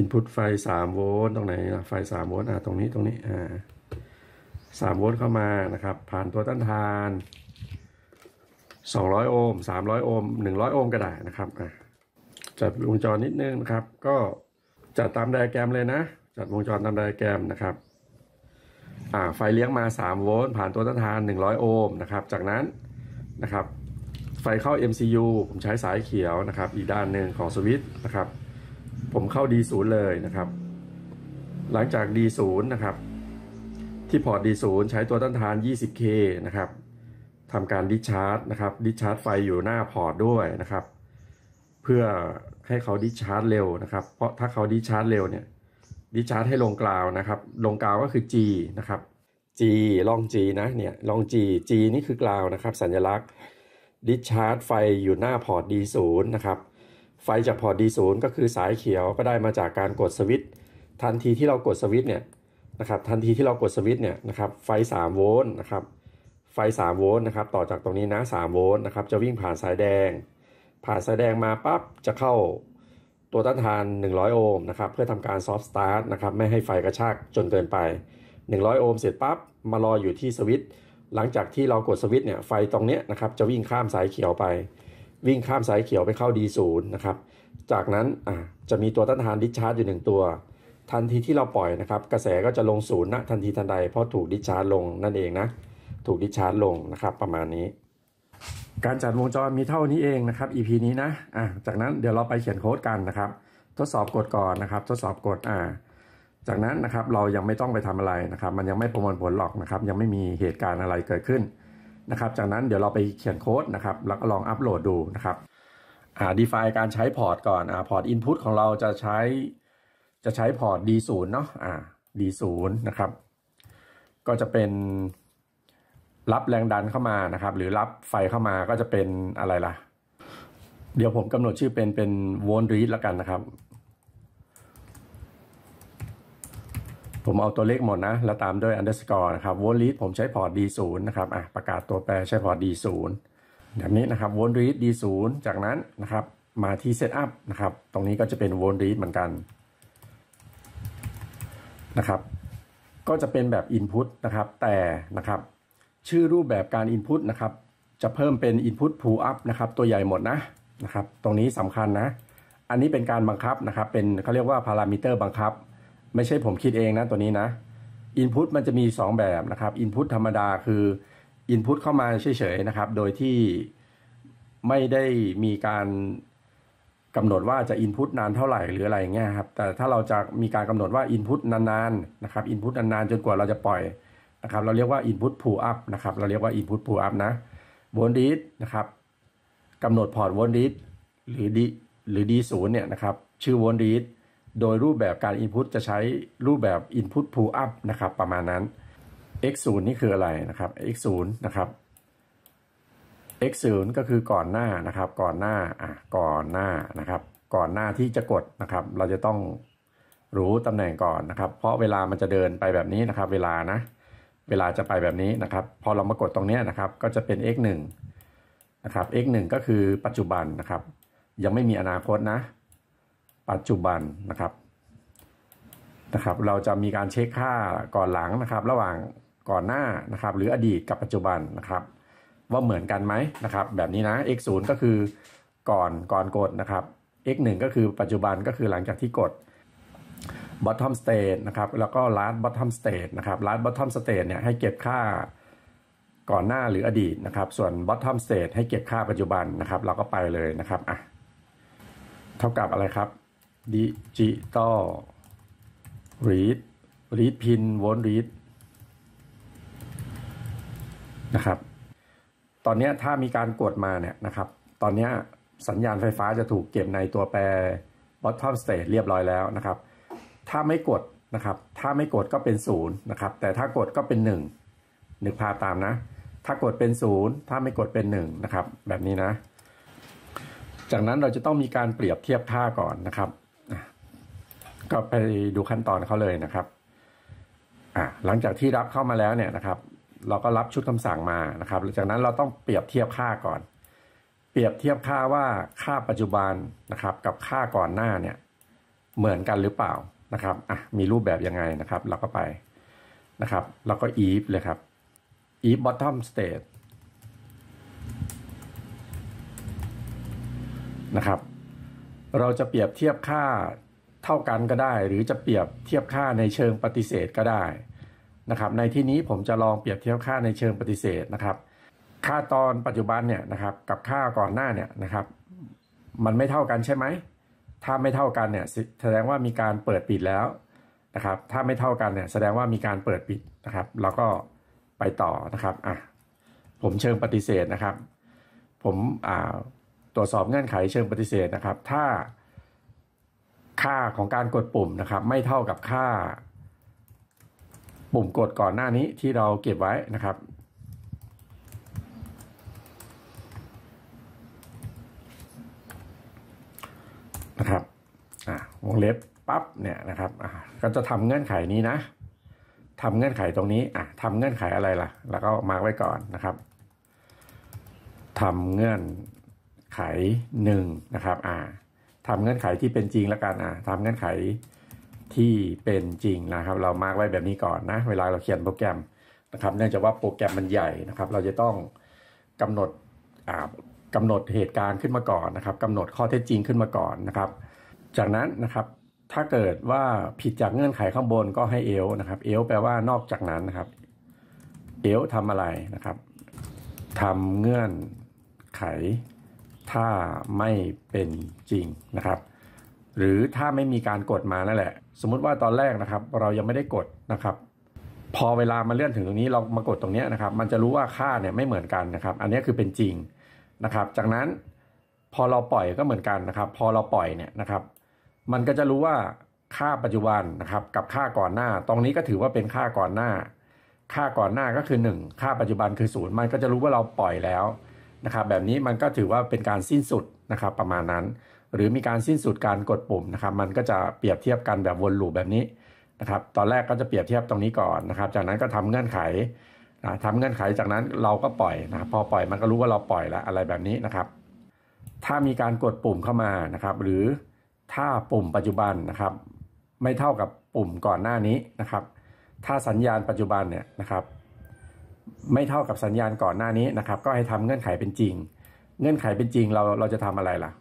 Input ไฟ3โวลต์ตรงไหนนะไฟ3โวลต์อ่าตรงนี้ตรงนี้อ่าสามโวลต์เข้ามานะครับ ผ่านตัวต้านทาน 200โอห์ม300โอห์ม100โอห์มก็ได้นะครับอ่าจัดวงจรนิดนึงนะครับ ก็จัดตามไดอะแกรมเลยนะจัดวงจรตามไดอะแกรมนะครับไฟเลี้ยงมา 3 โวลต์ผ่านตัวต้านทาน 100 โอห์มนะครับ จากนั้นนะครับไฟเข้า MCU ผมใช้สายเขียวนะครับอีกด้านหนึ่งของสวิตช์นะครับผมเข้า D0 เลยนะครับหลังจาก D0 นะครับที่พอร์ต D0 ใช้ตัวต้านทาน 20K นะครับทำการดิชาร์จนะครับดิชาร์จไฟอยู่หน้าพอร์ตด้วยนะครับเพื่อให้เขาดิชาร์จเร็วนะครับเพราะถ้าเขาดิชาร์จเร็วเนี่ยดิชาร์ดให้ลงกลาวนะครับ ลงกลาวก็คือ G นะครับ G ลอง G นะ เนี่ย ลอง G G นี่คือกลาวนะครับ สัญลักษณ์ดิชาร์จไฟอยู่หน้าพอร์ต D0 นะครับ ไฟจากพอร์ต D0 ก็คือสายเขียว ก็ได้มาจากการกดสวิตช์ทันทีที่เรากดสวิตช์เนี่ยนะครับ ทันทีที่เรากดสวิตช์เนี่ยนะครับ ไฟ3โวลต์นะครับ ไฟ3โวลต์นะครับ ต่อจากตรงนี้นะ3โวลต์นะครับ จะวิ่งผ่านสายแดง ผ่านสายแดงมาปั๊บจะเข้าตัวต้านทาน 100 โอห์มนะครับเพื่อทำการซอฟต์สตาร์ทนะครับไม่ให้ไฟกระชากจนเกินไป 100โอห์มเสร็จปั๊บมารออยู่ที่สวิตช์หลังจากที่เรากดสวิตช์เนี่ยไฟตรงเนี้ยนะครับจะวิ่งข้ามสายเขียวไป วิ่งข้ามสายเขียวไปเข้า D0 นะครับจากนั้นอ่ะจะมีตัวต้านทานดิชาร์จอยู่หนึ่งตัวทันทีที่เราปล่อยนะครับ กระแสก็จะลงศูนย์นะทันทีทันใดเพราะถูกดิชาร์จลงนั่นเองนะถูกดิชาร์จลงนะครับ ประมาณนี้การจัดวงจรมีเท่านี้เองนะครับ EP นี้นะอ่ะจากนั้นเดี๋ยวเราไปเขียนโค้ดกันนะครับ ทดสอบกดก่อนนะครับ ทดสอบกดอ่าจากนั้นนะครับเรายังไม่ต้องไปทำอะไรนะครับ มันยังไม่ประมวลผลหรอกนะครับ ยังไม่มีเหตุการณ์อะไรเกิดขึ้นนะครับ จากนั้นเดี๋ยวเราไปเขียนโค้ดนะครับแล้วก็ลองอัปโหลดดูนะครับอ่าดีไฟการใช้พอร์ตก่อนอ่าพอร์ตอินพุตของเราจะใช้จะใช้พอร์ต d 0เนาะอ่า d 0นะครับก็จะเป็นรับแรงดันเข้ามานะครับ หรือรับไฟเข้ามาก็จะเป็นอะไรล่ะ เดี๋ยวผมกำหนดชื่อเป็นเป็นโวลต์รีดแล้วกันนะครับ ผมเอาตัวเลขหมดนะแล้วตามด้วย underscore นะครับโวลต์รีดผมใช้พอร์ต D0 นะครับอ่ะประกาศตัวแปรใช้พอร์ต D0 แบบนี้นะครับโวลต์รีด D0 จากนั้นนะครับ มาที่ Setup นะครับ ตรงนี้ก็จะเป็นโวลต์รีดเหมือนกันนะครับ ก็จะเป็นแบบ Input นะครับ แต่นะครับชื่อรูปแบบการ Input นะครับ จะเพิ่มเป็น Input Pull Up นะครับ ตัวใหญ่หมดนะนะครับ ตรงนี้สำคัญนะ อันนี้เป็นการบังคับนะครับ เป็นเขาเรียกว่าพารามิเตอร์บังคับ ไม่ใช่ผมคิดเองนะตัวนี้นะ Input มันจะมี 2 แบบนะครับ Input ธรรมดาคือ Input เข้ามาเฉยๆ นะครับ โดยที่ไม่ได้มีการกำหนดว่าจะ Input นาน เท่าไหร่หรืออะไรอย่างเงี้ยครับแต่ถ้าเราจะมีการกำหนดว่า Input นานๆ นะครับ Input นานๆจนกว่าเราจะปล่อยนะครับ เราเรียกว่า Input Pull Up นะครับเราเรียกว่า Input Pull Up นะวอลดิสนะครับกำหนดพอร์ตวอลดิสหรือดีหรือดีศูนย์เนี่ยนะครับชื่อวอลดิสโดยรูปแบบการ Input จะใช้รูปแบบ Input Pull Up นะครับประมาณนั้น x 0นี่คืออะไรนะครับ x 0นะครับ x 0ก็คือก่อนหน้านะครับ ก่อนหน้าอ่ะก่อนหน้านะครับก่อนหน้าที่จะกดนะครับ เราจะต้องรู้ตำแหน่งก่อนนะครับ เพราะเวลามันจะเดินไปแบบนี้นะครับเวลานะเวลาจะไปแบบนี้นะครับพอเรามากดตรงนี้นะครับก็จะเป็น x 1นะครับ x 1ก็คือปัจจุบันนะครับยังไม่มีอนาคตนะ ปัจจุบันนะครับนะครับเราจะมีการเช็คค่าก่อนหลังนะครับระหว่างก่อนหน้านะครับหรืออดีตกับปัจจุบันนะครับว่าเหมือนกันไหมนะครับแบบนี้นะ x 0ก็คือก่อนก่อนกดนะครับ x 1ก็คือปัจจุบันก็คือหลังจากที่กดบอททอมสเตทนะครับแล้วก็ลาสบอททอมสเตทนะครับลาสบอททอมสเตทเนี่ยให้เก็บค่าก่อนหน้าหรืออดีตนะครับ ส่วนบอททอมสเตทให้เก็บค่าปัจจุบันนะครับ เราก็ไปเลยนะครับอ่ะเท่ากับอะไรครับดิจิตอลรีดรีดพินวนรีดนะครับตอนนี้ถ้ามีการกดมาเนี่ยนะครับ ตอนนี้สัญญาณไฟฟ้าจะถูกเก็บในตัวแปร bottom state เรียบร้อยแล้วนะครับถ้าไม่กดนะครับ ถ้าไม่กดก็เป็นศูนย์นะครับ แต่ถ้ากดก็เป็นหนึ่งนึกภาพตามนะ ถ้ากดเป็นศูนย์ถ้าไม่กดเป็นหนึ่งนะครับ แบบนี้นะ จากนั้นเราจะต้องมีการเปรียบเทียบค่าก่อนนะครับ ก็ไปดูขั้นตอนเขาเลยนะครับ หลังจากที่รับเข้ามาแล้วเนี่ยนะครับ เราก็รับชุดคำสั่งมานะครับ จากนั้นเราต้องเปรียบเทียบค่าก่อน เปรียบเทียบค่าว่าค่าปัจจุบันนะครับ กับค่าก่อนหน้าเนี่ย เหมือนกันหรือเปล่านะครับ อ่ะ มีรูปแบบยังไงนะครับ เราก็ไปนะครับแล้วก็ if เลยครับ if bottom state นะครับ เราจะเปรียบเทียบค่าเท่ากันก็ได้ หรือจะเปรียบเทียบค่าในเชิงปฏิเสธก็ได้นะครับ ในที่นี้ผมจะลองเปรียบเทียบค่าในเชิงปฏิเสธนะครับ ค่าตอนปัจจุบันเนี่ยนะครับ กับค่าก่อนหน้าเนี่ยนะครับ มันไม่เท่ากันใช่ไหมถ้าไม่เท่ากันเนี่ยแสดงว่ามีการเปิดปิดแล้วนะครับ ถ้าไม่เท่ากันเนี่ยแสดงว่ามีการเปิดปิดนะครับแล้วก็ไปต่อนะครับอ่ะผมเชิงปฏิเสธนะครับ ผมอ่าตรวจสอบเงื่อนไขเชิงปฏิเสธนะครับ ถ้าค่าของการกดปุ่มนะครับ ไม่เท่ากับค่าปุ่มกดก่อนหน้านี้ที่เราเก็บไว้นะครับวงเล็บปั๊บเนี่ยนะครับก็จะทำเงื่อนไขนี้นะ ทำเงื่อนไขตรงนี้อ่ะทำเงื่อนไขอะไรล่ะ แล้วก็มาร์กไว้ก่อนนะครับ ทำเงื่อนไขหนึ่งนะครับอ่าทำเงื่อนไขที่เป็นจริงแล้วกันอ่ะทำเงื่อนไขที่เป็นจริงนะครับ เรามาร์กไว้แบบนี้ก่อนนะ เวลาเราเขียนโปรแกรมนะครับเนื่องจากว่าโปรแกรมมันใหญ่นะครับ เราจะต้องกำหนดกำหนดเหตุการณ์ขึ้นมาก่อนนะครับ กำหนดข้อเท็จจริงขึ้นมาก่อนนะครับจากนั้นนะครับ ถ้าเกิดว่าผิดจากเงื่อนไขข้างบนก็ให้เอลนะครับ เอลแปลว่านอกจากนั้นนะครับ เอลทำอะไรนะครับทำเงื่อนไขถ้าไม่เป็นจริงนะครับ หรือถ้าไม่มีการกดมานั่นแหละ สมมุติว่าตอนแรกนะครับ เรายังไม่ได้กดนะครับ พอเวลามาเลื่อนถึงตรงนี้เรามากดตรงนี้นะครับ มันจะรู้ว่าค่าเนี่ยไม่เหมือนกันนะครับ อันนี้คือเป็นจริงนะครับ จากนั้นพอเราปล่อยก็เหมือนกันนะครับ พอเราปล่อยเนี่ยนะครับมันก็จะรู้ว่าค่าปัจจุบันนะครับกับค่าก่อนหน้า ตรงนี้ก็ถือว่าเป็นค่าก่อนหน้า ค่าก่อนหน้าก็คือ 1 ค่าปัจจุบันคือศูนย์ มันก็จะรู้ว่าเราปล่อยแล้วนะครับ แบบนี้มันก็ถือว่าเป็นการสิ้นสุดนะครับประมาณนั้น หรือมีการสิ้นสุดการกดปุ่มนะครับ มันก็จะเปรียบเทียบกันแบบวนลูปแบบนี้นะครับ ตอนแรกก็จะเปรียบเทียบตรงนี้ก่อนนะครับ จากนั้นก็ทำเงื่อนไขนะทำเงื่อนไข จากนั้นเราก็ปล่อยนะพอปล่อยมันก็รู้ว่าเราปล่อยแล้วอะไรแบบนี้นะครับ ถ้ามีการกดปุ่มเข้ามานะครับ หรือถ้าปุ่มปัจจุบันนะครับ ไม่เท่ากับปุ่มก่อนหน้านี้นะครับ ถ้าสัญญาณปัจจุบันเนี่ยนะครับ ไม่เท่ากับสัญญาณก่อนหน้านี้นะครับ ก็ให้ทำเงื่อนไขเป็นจริงเงื่อนไขเป็นจริงเราเราจะทำอะไรล่ะ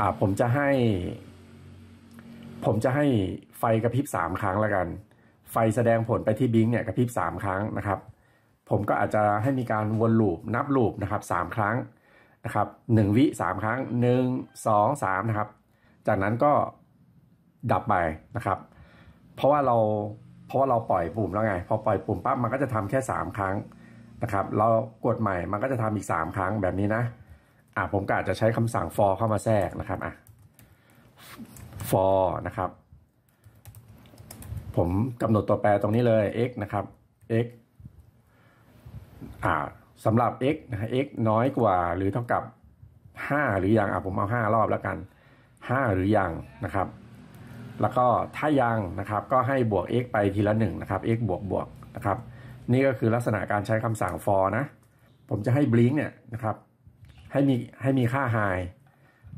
อ่าผมจะให้ ผมจะให้ไฟกระพริบสามครั้งละกันไฟแสดงผลไปที่บิงเนี่ยกระพริบสามครั้งนะครับ ผมก็อาจจะให้มีการวนลูปนับลูปนะครับสามครั้งนะครับหนึ่งวิสามครั้งหนึ่งสองสามนะครับจากนั้นก็ดับไปนะครับ เพราะว่าเราเพราะว่าเราปล่อยปุ่มแล้วไงพอปล่อยปุ่มปั๊บมันก็จะทำแค่ 3 ครั้งนะครับเรากดใหม่มันก็จะทำอีก3ครั้งแบบนี้นะอ่ะผมก็อาจจะใช้คำสั่ง for เข้ามาแทรกนะครับอ่ะ for นะครับ ผมกำหนดตัวแปรตรงนี้เลย x นะครับ x อ่าสำหรับ x นะ x น้อยกว่าหรือเท่ากับ 5 หรืออย่างอ่ะผมเอา 5 รอบแล้วกัน5หรือยังนะครับ แล้วก็ถ้ายังนะครับ ก็ให้บวก x ไปทีละ1นะครับ x บวกบวกนะครับ นี่ก็คือลักษณะการใช้คำสั่ง for นะ ผมจะให้ blink เนี่ยนะครับให้มีให้มีค่า high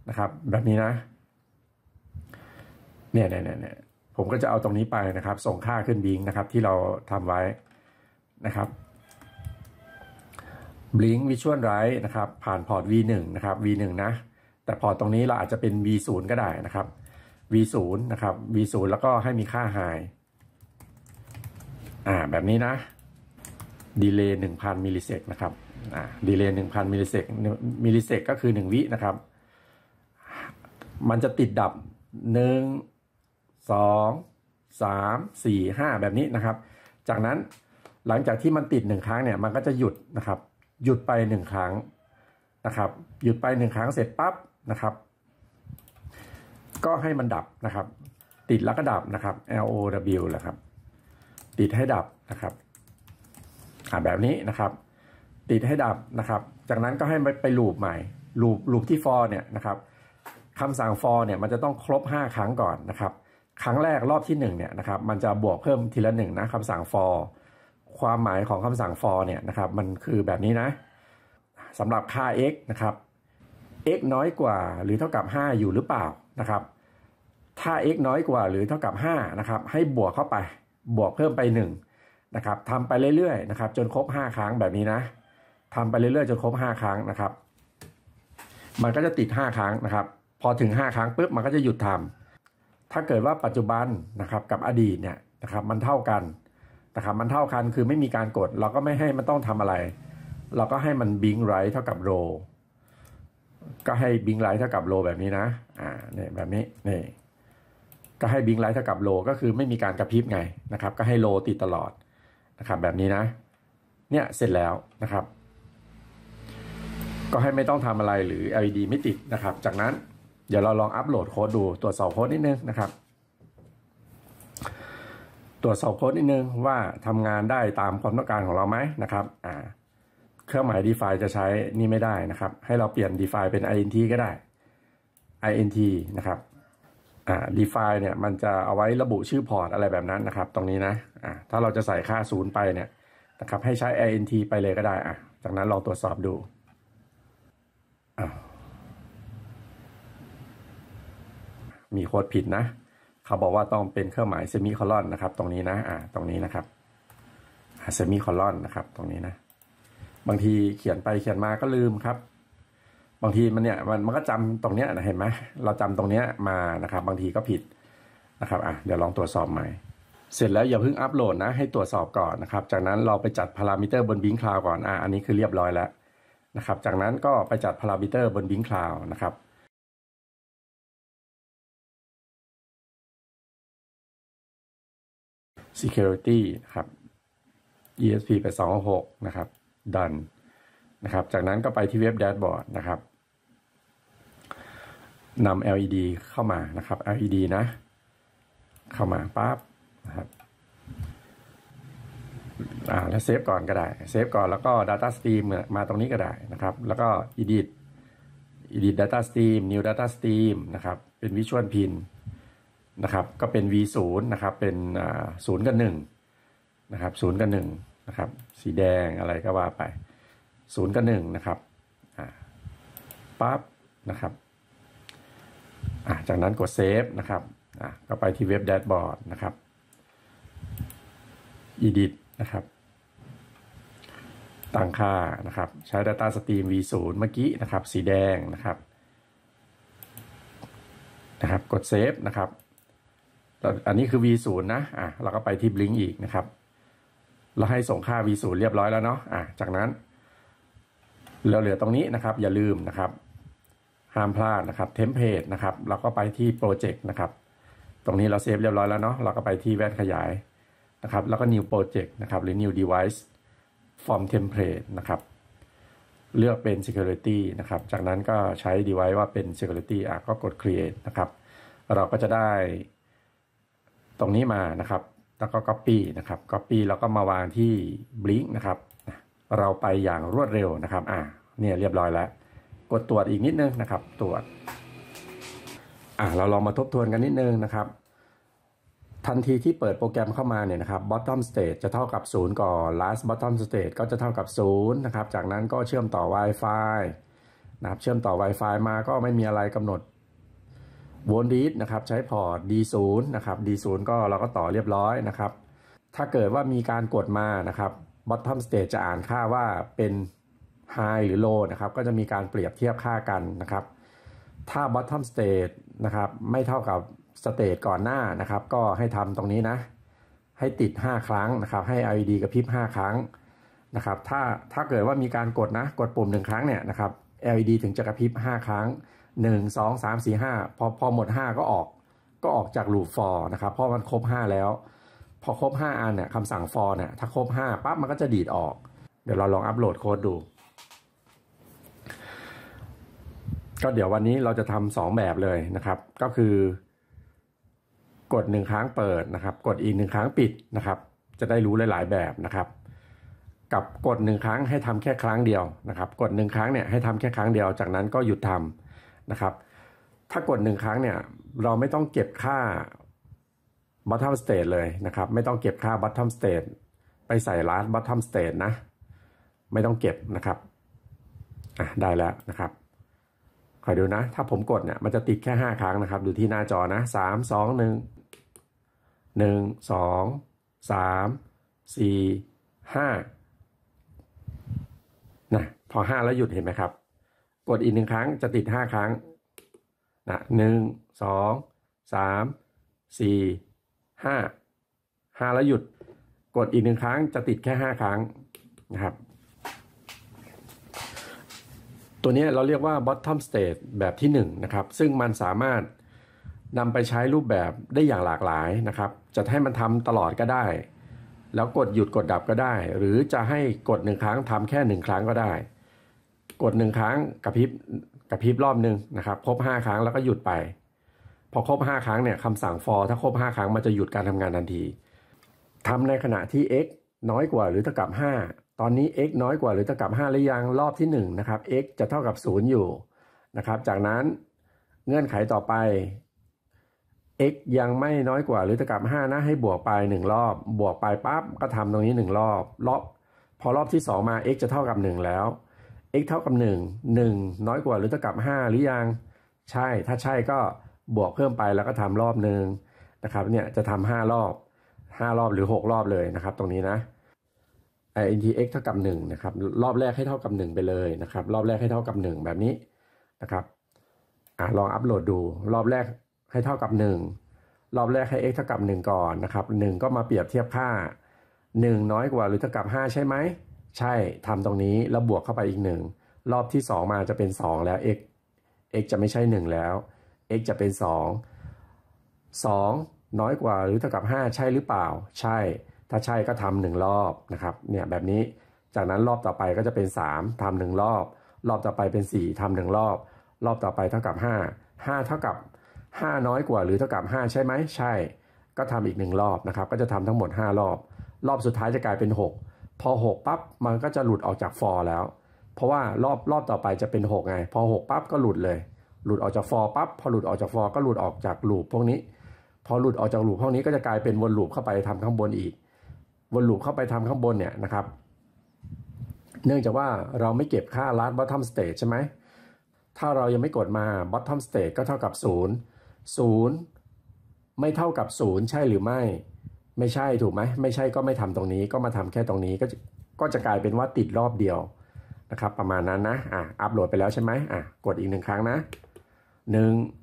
นะครับแบบนี้นะ เนี่ยเนี่ยเนี่ยผมก็จะเอาตรงนี้ไปนะครับ ส่งค่าขึ้นบิงนะครับ ที่เราทำไว้นะครับ Blink Visual w r i t นะครับ ผ่านพอร์ต V1 นะครับ V1 นะแต่พอตรงนี้เราอาจจะเป็น v0 ก็ได้นะครับ v0 นะครับ v0 แล้วก็ให้มีค่า high อ่าแบบนี้นะดีเลย์หนึ่งพันมิลลิเซกนะครับอ่าดีเลย์หนึ่งพันมิลลิเซกมิลลิเซกก็คือหนึ่งวินะครับ มันจะติดดับหนึ่งสองสามสี่ห้าแบบนี้นะครับ จากนั้นหลังจากที่มันติดหนึ่งครั้งเนี่ย มันก็จะหยุดนะครับหยุดไปหนึ่งครั้งนะครับหยุดไปหนึ่งครั้งเสร็จปั๊บนะครับ ก็ให้มันดับนะครับ ติดแล้วก็ดับนะครับ L O W แหละครับ ติดให้ดับนะครับอ่าแบบนี้นะครับ ติดให้ดับนะครับ จากนั้นก็ให้ไปลูปใหม่ลูปลูปที่ for เนี่ยนะครับคำสั่ง for เนี่ยมันจะต้องครบ 5 ครั้งก่อนนะครับ ครั้งแรกรอบที่ 1 เนี่ยนะครับมันจะบวกเพิ่มทีละหนึ่งนะคำสั่ง for ความหมายของคำสั่ง for เนี่ยนะครับ มันคือแบบนี้นะสำหรับค่า x นะครับ x น้อยกว่าหรือเท่ากับ 5 อยู่หรือเปล่านะครับถ้า x น้อยกว่าหรือเท่ากับ5นะครับให้บวกเข้าไปบวกเพิ่มไป1นะครับทำไปเรื่อยๆนะครับจนครบ5ครั้งแบบนี้นะทำไปเรื่อยๆ จนครบ 5 ครั้งนะครับมันก็จะติด 5 ครั้งนะครับพอถึง 5 ครั้งปุ๊บมันก็จะหยุดทำ ถ้าเกิดว่าปัจจุบันนะครับกับอดีตเนี่ยนะครับมันเท่ากันนะครับมันเท่ากันคือไม่มีการกดเราก็ไม่ให้มันต้องทำอะไร เราก็ให้มันบิงไรเท่ากับโรก็ให้บิงไลท์เท่ากับโลแบบนี้นะ อ่าเนี่ยแบบนี้ นี่ ก็ให้บิงไลท์เท่ากับโลก็คือไม่มีการกระพริบไง นะครับ ก็ให้โลติดตลอดนะครับ แบบนี้นะ เนี่ยเสร็จแล้วนะครับ ก็ให้ไม่ต้องทำอะไรหรือ LED ไม่ติดนะครับ จากนั้นเดี๋ยวเราลองอัปโหลดโค้ดดูตรวจสอบโค้ดนิดนึงนะครับ ตรวจสอบโค้ดนิดนึงว่าทำงานได้ตามความต้องการของเราไหมนะครับ อ่าเครื่องหมาย d e f i จะใช้นี่ไม่ได้นะครับ ให้เราเปลี่ยน d e f i เป็น int ก็ได้ int นะครับอ่า d e f i เนี่ยมันจะเอาไว้ระบุชื่อพอร์ตอะไรแบบนั้นนะครับ ตรงนี้นะอ่าถ้าเราจะใส่ค่าศูนย์ไปเนี่ยนะครับ ให้ใช้ int ไปเลยก็ได้ อ่ะจากนั้นลองตรวจสอบดูอ่ามีโค้ดผิดนะ เขาบอกว่าต้องเป็นเครื่องหมายเซมิคอลอนนะครับ ตรงนี้นะ อ่า ตรงนี้นะครับเซมิคอลอนนะครับ ตรงนี้นะบางทีเขียนไปเขียนมาก็ลืมครับ บางทีมันเนี่ยมันมันก็จำตรงเนี้ยนะเห็นไหมเราจำตรงเนี้ยมานะครับ บางทีก็ผิดนะครับอ่ะเดี๋ยวลองตรวจสอบใหม่ เสร็จแล้วอย่าเพิ่งอัปโหลดนะ ให้ตรวจสอบก่อนนะครับจากนั้นเราไปจัดพารามิเตอร์บนบิงคลาวก่อนอ่ะอันนี้คือเรียบร้อยแล้วนะครับจากนั้นก็ไปจัดพารามิเตอร์บนบิงคลาวนะครับ Security ี้ครับ ESP ไป2 6นะครับดันนะครับ จากนั้นก็ไปที่เว็บแดชบอร์ดนะครับนำ LED เข้ามานะครับ LED นะ เข้ามาปั๊บนะครับอ่าแล้วเซฟก่อนก็ได้เซฟก่อนแล้วก็ Data Stream มาตรงนี้ก็ได้นะครับ แล้วก็ Edit Edit Data Stream New Data Stream นะครับ เป็น Visual Pin นะครับ ก็เป็น V0 นะครับ เป็นศูนย์กับหนึ่งนะครับศูนย์กับหนึ่งะครับสีแดงอะไรก็ว่าไป ศูนย์กับหนึ่งนะครับ ปั๊บนะครับจากนั้นกดเซฟนะครับก็ไปที่เว็บแดชบอร์ดนะครับ edit นะครับ ตั้งค่านะครับ ใช้ Data Stream V0 เมื่อกี้นะครับ สีแดงนะครับ นะครับ กดเซฟนะครับ อันนี้คือ V0 นะ อ่ะ เราก็ไปที่ Blink อีกนะครับเราให้ส่งค่า v0 เรียบร้อยแล้วเนาะอ่ะจากนั้นเราเหลือตรงนี้นะครับ อย่าลืมนะครับ ห้ามพลาดนะครับเทมเพลตนะครับเราก็ไปที่โปรเจกต์นะครับ ตรงนี้เราเซฟเรียบร้อยแล้วเนาะเราก็ไปที่แว่นขยายนะครับ แล้วก็ new project นะครับ หรือ new device f r m template นะครับ เลือกเป็น security นะครับจากนั้นก็ใช้ device ว่าเป็น security อ่ะก็กด create นะครับเราก็จะได้ ตรงนี้มานะครับแล้วก็ Copy นะครับ Copy แล้วก็มาวางที่ Blink นะครับ เราไปอย่างรวดเร็วนะครับ อ่า เนี่ยเรียบร้อยแล้ว กดตรวจอีกนิดนึงนะครับ ตรวจ อ่าเราลองมาทบทวนกันนิดนึงนะครับ ทันทีที่เปิดโปรแกรมเข้ามาเนี่ยนะครับ bottom state จะเท่ากับ 0ก่อน last bottom state ก็จะเท่ากับ0นะครับ จากนั้นก็เชื่อมต่อ Wi-Fi นะครับ เชื่อมต่อ Wi-Fi มาก็ไม่มีอะไรกำหนดโวลต์ดีดนะครับใช้พอร์ต D0 นะครับ D0 ก็เราก็ต่อเรียบร้อยนะครับ ถ้าเกิดว่ามีการกดมานะครับ bottom s t a t e จะอ่านค่าว่าเป็น high หรือ low นะครับก็จะมีการเปรียบเทียบค่ากันนะครับถ้า bottom s t a t e นะครับไม่เท่ากับ s t a t e ก่อนหน้านะครับ ก็ให้ทำตรงนี้นะ ให้ติด 5 ครั้งนะครับ ให้ LED กระพริบ 5 ครั้งนะครับถ้าถ้าเกิดว่ามีการกดนะ กดปุ่ม 1 ครั้งเนี่ยนะครับ LED ถึงจะกระพริบ5ครั้งหนึ่งสองสามสี่ห้าพอพอหมดห้าก็ออกก็ออกจากลูปฟอร์นะครับเพราะมันครบห้าแล้วพอครบห้าอันเนี่ยคำสั่งฟอร์เนี่ยถ้าครบห้าปั๊บมันก็จะดีดออก เดี๋ยวเราลองอัปโหลดโค้ดดู ก็เดี๋ยววันนี้เราจะทำสองแบบเลยนะครับ ก็คือกดหนึ่งครั้งเปิดนะครับ กดอีกหนึ่งครั้งปิดนะครับ จะได้รู้หลาย ๆ แบบนะครับ กับกดหนึ่งครั้งให้ทำแค่ครั้งเดียวนะครับ กดหนึ่งครั้งเนี่ยให้ทำแค่ครั้งเดียวจากนั้นก็หยุดทำนะครับถ้ากดหนึ่งครั้งเนี่ยเราไม่ต้องเก็บค่า bottom state เลยนะครับไม่ต้องเก็บค่า bottom state ไปใส่ last bottom state นะ ไม่ต้องเก็บนะครับอ่ะได้แล้วนะครับคอยดูนะถ้าผมกดเนี่ยมันจะติดแค่ 5 ครั้งนะครับ ดูที่หน้าจอนะ 3 2 1 1 2 3 4 5นะพอ5 แล้วหยุดเห็นไหมครับกดอีกหนึ่งครั้งจะติดห้าครั้งนะหนึ่งสองสามสี่ห้าห้าแล้วหยุดกดอีกหนึ่งครั้งจะติดแค่ห้าครั้งนะครับตัวนี้เราเรียกว่า bottom state แบบที่หนึ่งนะครับ ซึ่งมันสามารถนำไปใช้รูปแบบได้อย่างหลากหลายนะครับจะให้มันทำตลอดก็ได้ แล้วกดหยุดกดดับก็ได้ หรือจะให้กดหนึ่งครั้งทำแค่หนึ่งครั้งก็ได้กดหนึ่งครั้งกระพริบกระพริบรอบหนึ่งนะครับ ครบห้าครั้งแล้วก็หยุดไป พอครบห้าครั้งเนี่ยคำสั่ง for ถ้า ครบห้าครั้งมันจะหยุดการทำงานทันที ทำในขณะที่ x น้อยกว่าหรือเท่ากับ 5 ตอนนี้ x น้อยกว่าหรือเท่ากับ5หรือยัง รอบที่ 1นะครับ x จะเท่ากับ 0 อยู่นะครับ จากนั้นเงื่อนไขต่อไป x ยังไม่น้อยกว่าหรือเท่ากับ 5 นะให้บวกไป 1 รอบ บวกไปปั๊บก็ทำตรงนี้ 1 รอบรอบพอรอบที่ 2 มา x จะเท่ากับ 1 แล้ว x เท่ากับ1 1 น้อยกว่าหรือเท่ากับ 5 หรือยังใช่ถ้าใช่ก็บวกเพิ่มไปแล้วก็ทำรอบหนึ่งนะครับเนี่ยจะทำ5รอบ 5 รอบหรือ 6 รอบเลยนะครับตรงนี้นะไอ้ n t x เท่ากับ1นะครับรอบแรกให้เท่ากับ 1 ไปเลยนะครับรอบแรกให้เท่ากับ 1 แบบนี้นะครับอ่ลองอัปโหลดดู รอบแรกให้เท่ากับ 1รอบแรกให้ x เท่ากับ1ก่อนนะครับ1ก็มาเปรียบเทียบค่า1น้อยกว่าหรือเท่ากับ 5 ใช่ไหมใช่ทำตรงนี้แล้วบวกเข้าไปอีกหนึ่งรอบที่ 2 มาจะเป็น 2 แล้ว x x จะไม่ใช่ 1 แล้ว x จะเป็น 2 2 น้อยกว่าหรือเท่ากับ 5 ใช่หรือเปล่า ใช่ ถ้าใช่ก็ทำหนึ่งรอบนะครับเนี่ยแบบนี้จากนั้นรอบต่อไปก็จะเป็น 3ทำหนึ่งรอบรอบต่อไปเป็น 4ทำหนึ่งรอบรอบต่อไปเท่ากับ 5 5 เท่ากับ 5 น้อยกว่า หรือเท่ากับ 5 ใช่ไหมใช่ ก็ทำอีกหนึ่งรอบนะครับก็จะทำทั้งหมด 5 รอบ รอบสุดท้ายจะกลายเป็น 6พอหกปั๊บมันก็จะหลุดออกจากฟอร์แล้ว เพราะว่ารอบรอบต่อไปจะเป็นหกไง พอหกปั๊บก็หลุดเลย หลุดออกจากฟอร์ปั๊บพอหลุดออกจากฟอร์ก็หลุดออกจากลูปพวกนี้ พอหลุดออกจากลูปพวกนี้ก็จะกลายเป็นวนลูปเข้าไปทำข้างบนอีกวนลูปเข้าไปทำข้างบนเนี่ยนะครับเนื่องจากว่าเราไม่เก็บค่า last bottom s t a e ใช่ไหมถ้าเรายังไม่กดมา bottom s t a จ e ก็เท่ากับ 0 0 ไม่เท่ากับ 0 ใช่หรือไม่ไม่ใช่ถูกไหมไม่ใช่ก็ไม่ทำตรงนี้ก็มาทำแค่ตรงนี้ ก็ก็จะกลายเป็นว่าติดรอบเดียว นะครับประมาณนั้นนะอ่ะอัปโหลดไปแล้วใช่ไหมอ่ะกดอีกหนึ่งครั้งนะ 1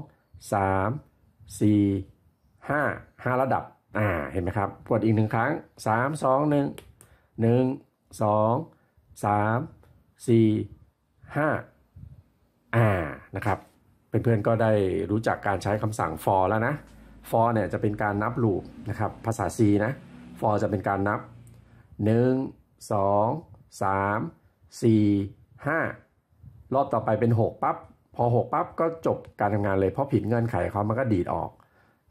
2 3 4 5 5 ระดับอ่าเห็นไหมครับกดอีกหนึ่งครั้ง 3 2 1 1 2 3 4 5อ่านะครับ เพื่อนๆก็ได้รู้จักการใช้คำสั่ง for แล้วนะ for เนี่ยจะเป็นการนับลูปนะครับภาษา C นะ for จะเป็นการนับ 1 2 3 4 5 รอบต่อไปเป็น 6ปั๊บพอ 6 ปั๊บก็จบการทำงานเลยเพราะผิดเงื่อนไขเขามันก็ดีดออก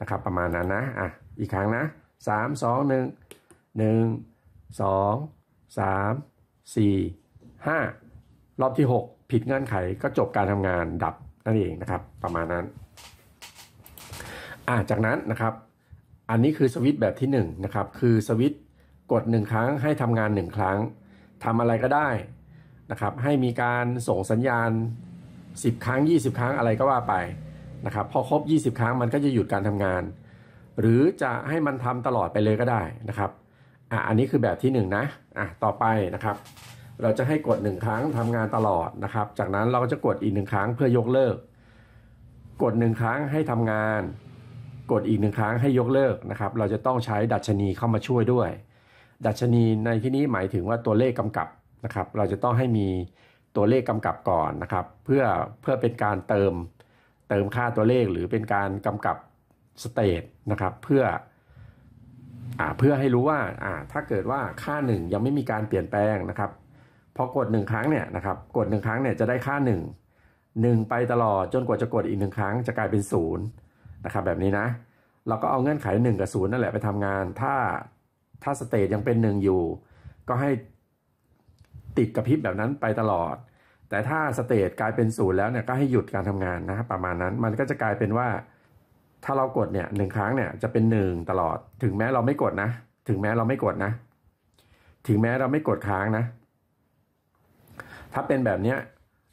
นะครับประมาณนั้นนะอ่ะอีกครั้งนะ 3 2 1 1 2 3 4 5 รอบที่ 6 ผิดเงื่อนไขก็จบการทำงานดับนั่นเองนะครับประมาณนั้นอ่าจากนั้นนะครับ อันนี้คือสวิตช์แบบที่1นนะครับ คือสวิตช์กด 1 ครั้งให้ทำงาน 1 ครั้ง ทำอะไรก็ได้นะครับ ให้มีการส่งสัญญาณ 10 ครั้ง 20 ครั้งอะไรก็ว่าไปนะครับ พอครบ 20 ครั้งมันก็จะหยุดการทำงาน หรือจะให้มันทำตลอดไปเลยก็ได้นะครับ อ่ะ อันนี้คือแบบที่1นะ อ่ะ ต่อไปนะครับ เราจะให้ กด 1 ครั้งทำงานตลอดนะครับ จากนั้นเราก็จะกดอีก 1 ครั้งเพื่อยกเลิก กด 1 ครั้งให้ทำงานกดอีกหนึ่งครั้งให้ยกเลิกนะครับ เราจะต้องใช้ดัชนีเข้ามาช่วยด้วย ดัชนีในที่นี้หมายถึงว่าตัวเลขกำกับนะครับ เราจะต้องให้มีตัวเลขกำกับก่อนนะครับ เพื่อเพื่อเป็นการเติมเติมค่าตัวเลขหรือเป็นการกำกับสเตทนะครับเพื่ออเพื่อให้รู้ว่าถ้าเกิดว่าค่า1ยังไม่มีการเปลี่ยนแปลงนะครับพอกด1ครั้งเนี่ยนะครับกด1ครั้งเนี่ยจะได้ค่า1 1 ไปตลอด จนกว่าจะกดอีก1ครั้ง จะกลายเป็น0นะครับแบบนี้นะเราก็เอาเงื่อนไข1กับ0นั่นแหละไปทำงานถ้าถ้าสเตจยังเป็น1อยู่ก็ให้ติดกระพริบแบบนั้นไปตลอด แต่ถ้าสเตจกลายเป็นศูนย์แล้วเนี่ยก็ให้หยุดการทำงานนะ ประมาณนั้นมันก็จะกลายเป็นว่าถ้าเรากดเนี่ยหนึ่งครั้งเนี่ยจะเป็น1ตลอดถึงแม้เราไม่กดนะ ถึงแม้เราไม่กดนะ ถึงแม้เราไม่กดค้างนะ ถ้าเป็นแบบเนี้ย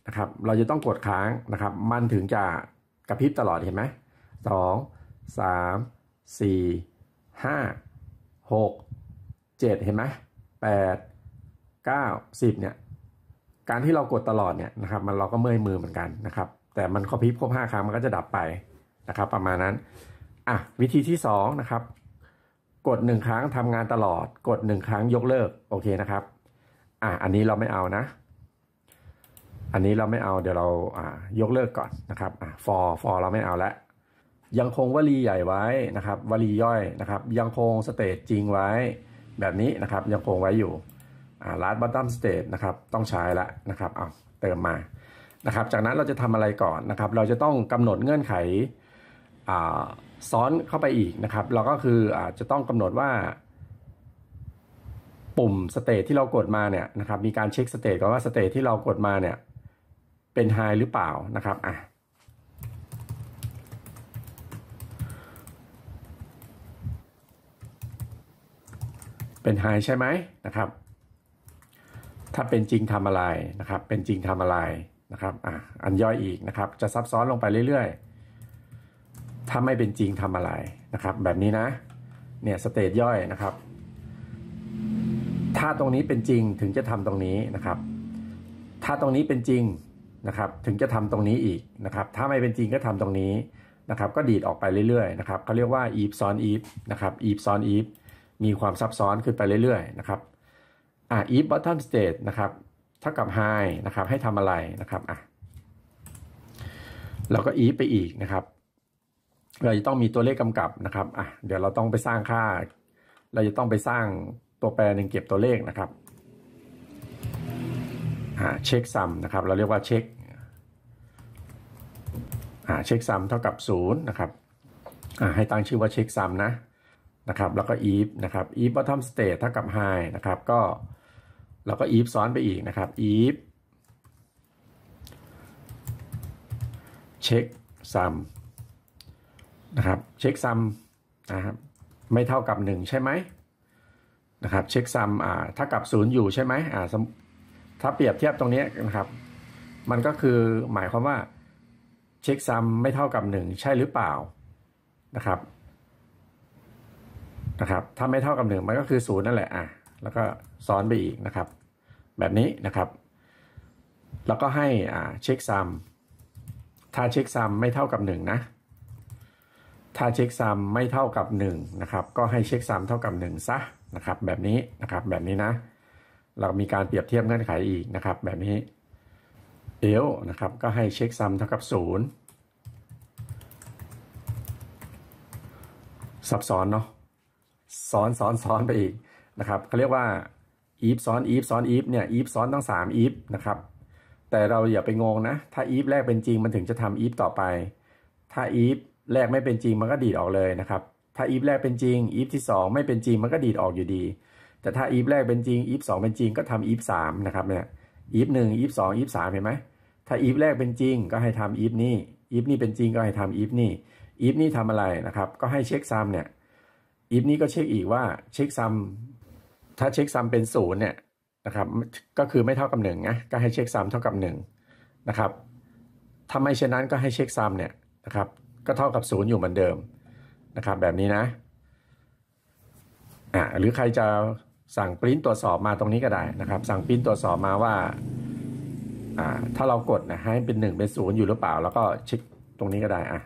นะครับเราจะต้องกดค้างนะครับ มันถึงจะกระพริบตลอดเห็นไหม2 3 4 5 6 7 เห็นไหม8 9 10เนี่ยการที่เรากดตลอดเนี่ยนะครับมันเราก็เมื่อยมือเหมือนกันนะครับแต่มันข้อพิบครบ5 ครั้งมันก็จะดับไปนะครับประมาณนั้นอ่ะวิธีที่2นะครับกด 1 ครั้งทำงานตลอดกด 1 ครั้งยกเลิกโอเคนะครับอ่ะอันนี้เราไม่เอานะ อันนี้เราไม่เอา เดี๋ยวเราอ่ายกเลิกก่อนนะครับอ่ะ for for เราไม่เอาแล้วยังคงวลีใหญ่ไว้นะครับ วลีย่อยนะครับ ยังคงสเตจจริงไว้แบบนี้นะครับ ยังคงไว้อยู่ลาดบัตตัมสเตจนะครับต้องใช้ละนะครับเอาเติมมานะครับ จากนั้นเราจะทำอะไรก่อนนะครับเราจะต้องกำหนดเงื่อนไขซ้อนเข้าไปอีกนะครับ เราก็คืออาจจะต้องกำหนดว่า ปุ่มสเตทที่เรากดมาเนี่ยนะครับมีการเช็คสเตทก่อนว่าสเตทที่เรากดมาเนี่ยเป็นไฮหรือเปล่านะครับอ่ะเป็นไฮใช่ไหมนะครับ ถ้าเป็นจริงทำอะไรนะครับ เป็นจริงทำอะไรนะครับอ่ะอันย่อยอีกนะครับ จะซับซ้อนลงไปเรื่อยๆถ้าไม่เป็นจริงทำอะไรนะครับ แบบนี้นะ เนี่ยสเตจย่อยนะครับ ถ้าตรงนี้เป็นจริงถึงจะทำตรงนี้นะครับ ถ้าตรงนี้เป็นจริงนะครับ ถึงจะทำตรงนี้อีกนะครับ ถ้าไม่เป็นจริงก็ทำตรงนี้นะครับ ก็ดีดออกไปเรื่อยๆนะครับเขาเรียกว่าอีฟซ้อนอีฟนะครับ อีฟซ้อนอีฟมีความซับซ้อนขึ้นไปเรื่อยๆ นะครับ อ่า if bottom state นะครับเท่ากับ high นะครับให้ทำอะไรนะครับ อ่ะเราก็ if ไปอีกนะครับ เราจะต้องมีตัวเลขกำกับนะครับ อ่ะเดี๋ยวเราต้องไปสร้างค่า เราจะต้องไปสร้างตัวแปรหนึ่งเก็บตัวเลขนะครับ อ่าเช็คซัมนะครับ เราเรียกว่าเช็คอ่าเช็คซัมเท่ากับ0นะครับ อ่าให้ตั้งชื่อว่าเช็คซัมนะนะครับแล้วก็ if นะครับ if bottom state เท่ากับ high นะครับก็แล้วก็ if ซ้อนไปอีกนะครับ if check sum นะครับเช็ค sum นะครับไม่เท่ากับ 1 ใช่ไหมนะครับเช็คซัมอ่าถ้ากับ 0 อยู่ใช่ไหมอ่าถ้าเปรียบเทียบตรงนี้นะครับ มันก็คือหมายความว่าเช็คซัมไม่เท่ากับ1 ใช่หรือเปล่านะครับนะครับถ้าไม่เท่ากับ1มันก็คือ 0 นั่นแหละอ่ะแล้วก็ซ้อนไปอีกนะครับ แบบนี้นะครับแล้วก็ให้อ่าเช็คซ้ำถ้าเช็คซ้ำไม่เท่ากับ1นะถ้าเช็คซ้ำไม่เท่ากับ1นะครับก็ให้เช็คซ้ำเท่ากับ 1 ซะนะครับแบบนี้นะครับแบบนี้นะ เรามีการเปรียบเทียบเงื่อนไขอีกนะครับแบบนี้เอลนะครับ ก็ให้เช็คซ้ำเท่ากับ0ซับซ้อนเนาะซ้อนซ้อนซ้อนไปอีกนะครับเขาเรียกว่าอีฟซ้อนอีฟซ้อนอีฟเนี่ยอีฟซ้อนตั้ง3อีฟนะครับแต่เราอย่าไปงงนะถ้าอีฟแรกเป็นจริงมันถึงจะทำอีฟต่อไปถ้าอีฟแรกไม่เป็นจริงมันก็ดีดออกเลยนะครับถ้าอีฟแรกเป็นจริงอีฟที่2 ไม่เป็นจริงมันก็ดีดออกอยู่ดี แต่ถ้าอีฟแรกเป็นจริงอีฟสองเป็นจริงก็ทำอีฟสามนะครับเนี่ยอีฟหนึ่งอีฟสองอีฟสามเห็นไหมถ้าอีฟแรกเป็นจริงก็ให้ทำอีฟนี้อีฟนี้เป็นจริงก็ให้ทำอีฟนี้อีฟนี้ทำอะไรนะครับก็ให้เช็คซ้ำเนี่ยอีฟนี้ก็เช็คอีกว่าเช็คซัมถ้าเช็คซัมเป็นศูนย์เนี่ยนะครับก็คือไม่เท่ากับหนึ่งนะก็ให้เช็คซัมเท่ากับหนึ่งนะครับทำไมเช่นนั้นก็ให้เช็คซัมเนี่ยนะครับก็เท่ากับศูนย์อยู่เหมือนเดิมนะครับแบบนี้นะอ่าหรือใครจะสั่งปริ้นตรวจสอบมาตรงนี้ก็ได้นะครับ สั่งปริ้นตรวจสอบมาว่าอ่าถ้าเรากดนะให้เป็นหนึ่งเป็นศูนย์อยู่หรือเปล่าแล้วก็เช็คตรงนี้ก็ได้อ่ะ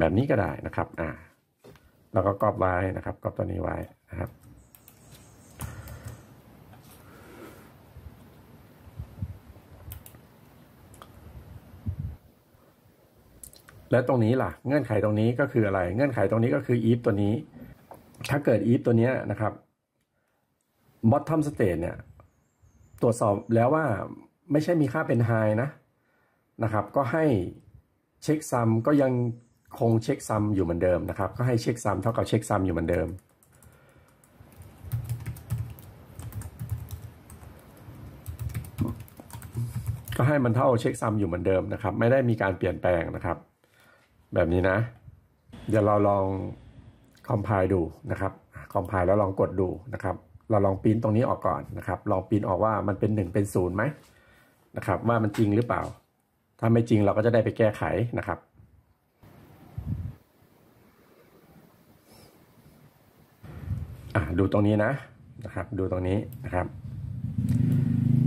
แบบนี้ก็ได้นะครับอ่าแล้วก็กรอบไว้นะครับกรอบตัวนี้ไว้นะครับ และตรงนี้ล่ะเงื่อนไขตรงนี้ก็คืออะไรเงื่อนไขตรงนี้ก็คือ if ตัวนี้ ถ้าเกิด if ตัวนี้นะครับ bottom state เนี่ยตรวจสอบแล้วว่าไม่ใช่มีค่าเป็น high นะนะครับก็ให้เช็คซัมก็ยังคงเช็คซ้ำอยู่เหมือนเดิมนะครับก็ให้เช็คซ้ำเท่ากับเช็คซ้ำอยู่เหมือนเดิมก็ให้มันเท่าเช็คซ้ำอยู่เหมือนเดิมนะครับ ไม่ได้มีการเปลี่ยนแปลงนะครับ แบบนี้นะ เดี๋ยวเราลองคอมไพล์ดูนะครับคอมไพล์แล้วลองกดดูนะครับเราลองริ้นตรงนี้ออกก่อนนะครับลองริ้นออกว่ามันเป็น 1 เป็น0ูนย์ไหมนะครับว่ามันจริงหรือเปล่า ถ้าไม่จริงเราก็จะได้ไปแก้ไขนะครับดูตรงนี้นะนะครับดูตรงนี้นะครับ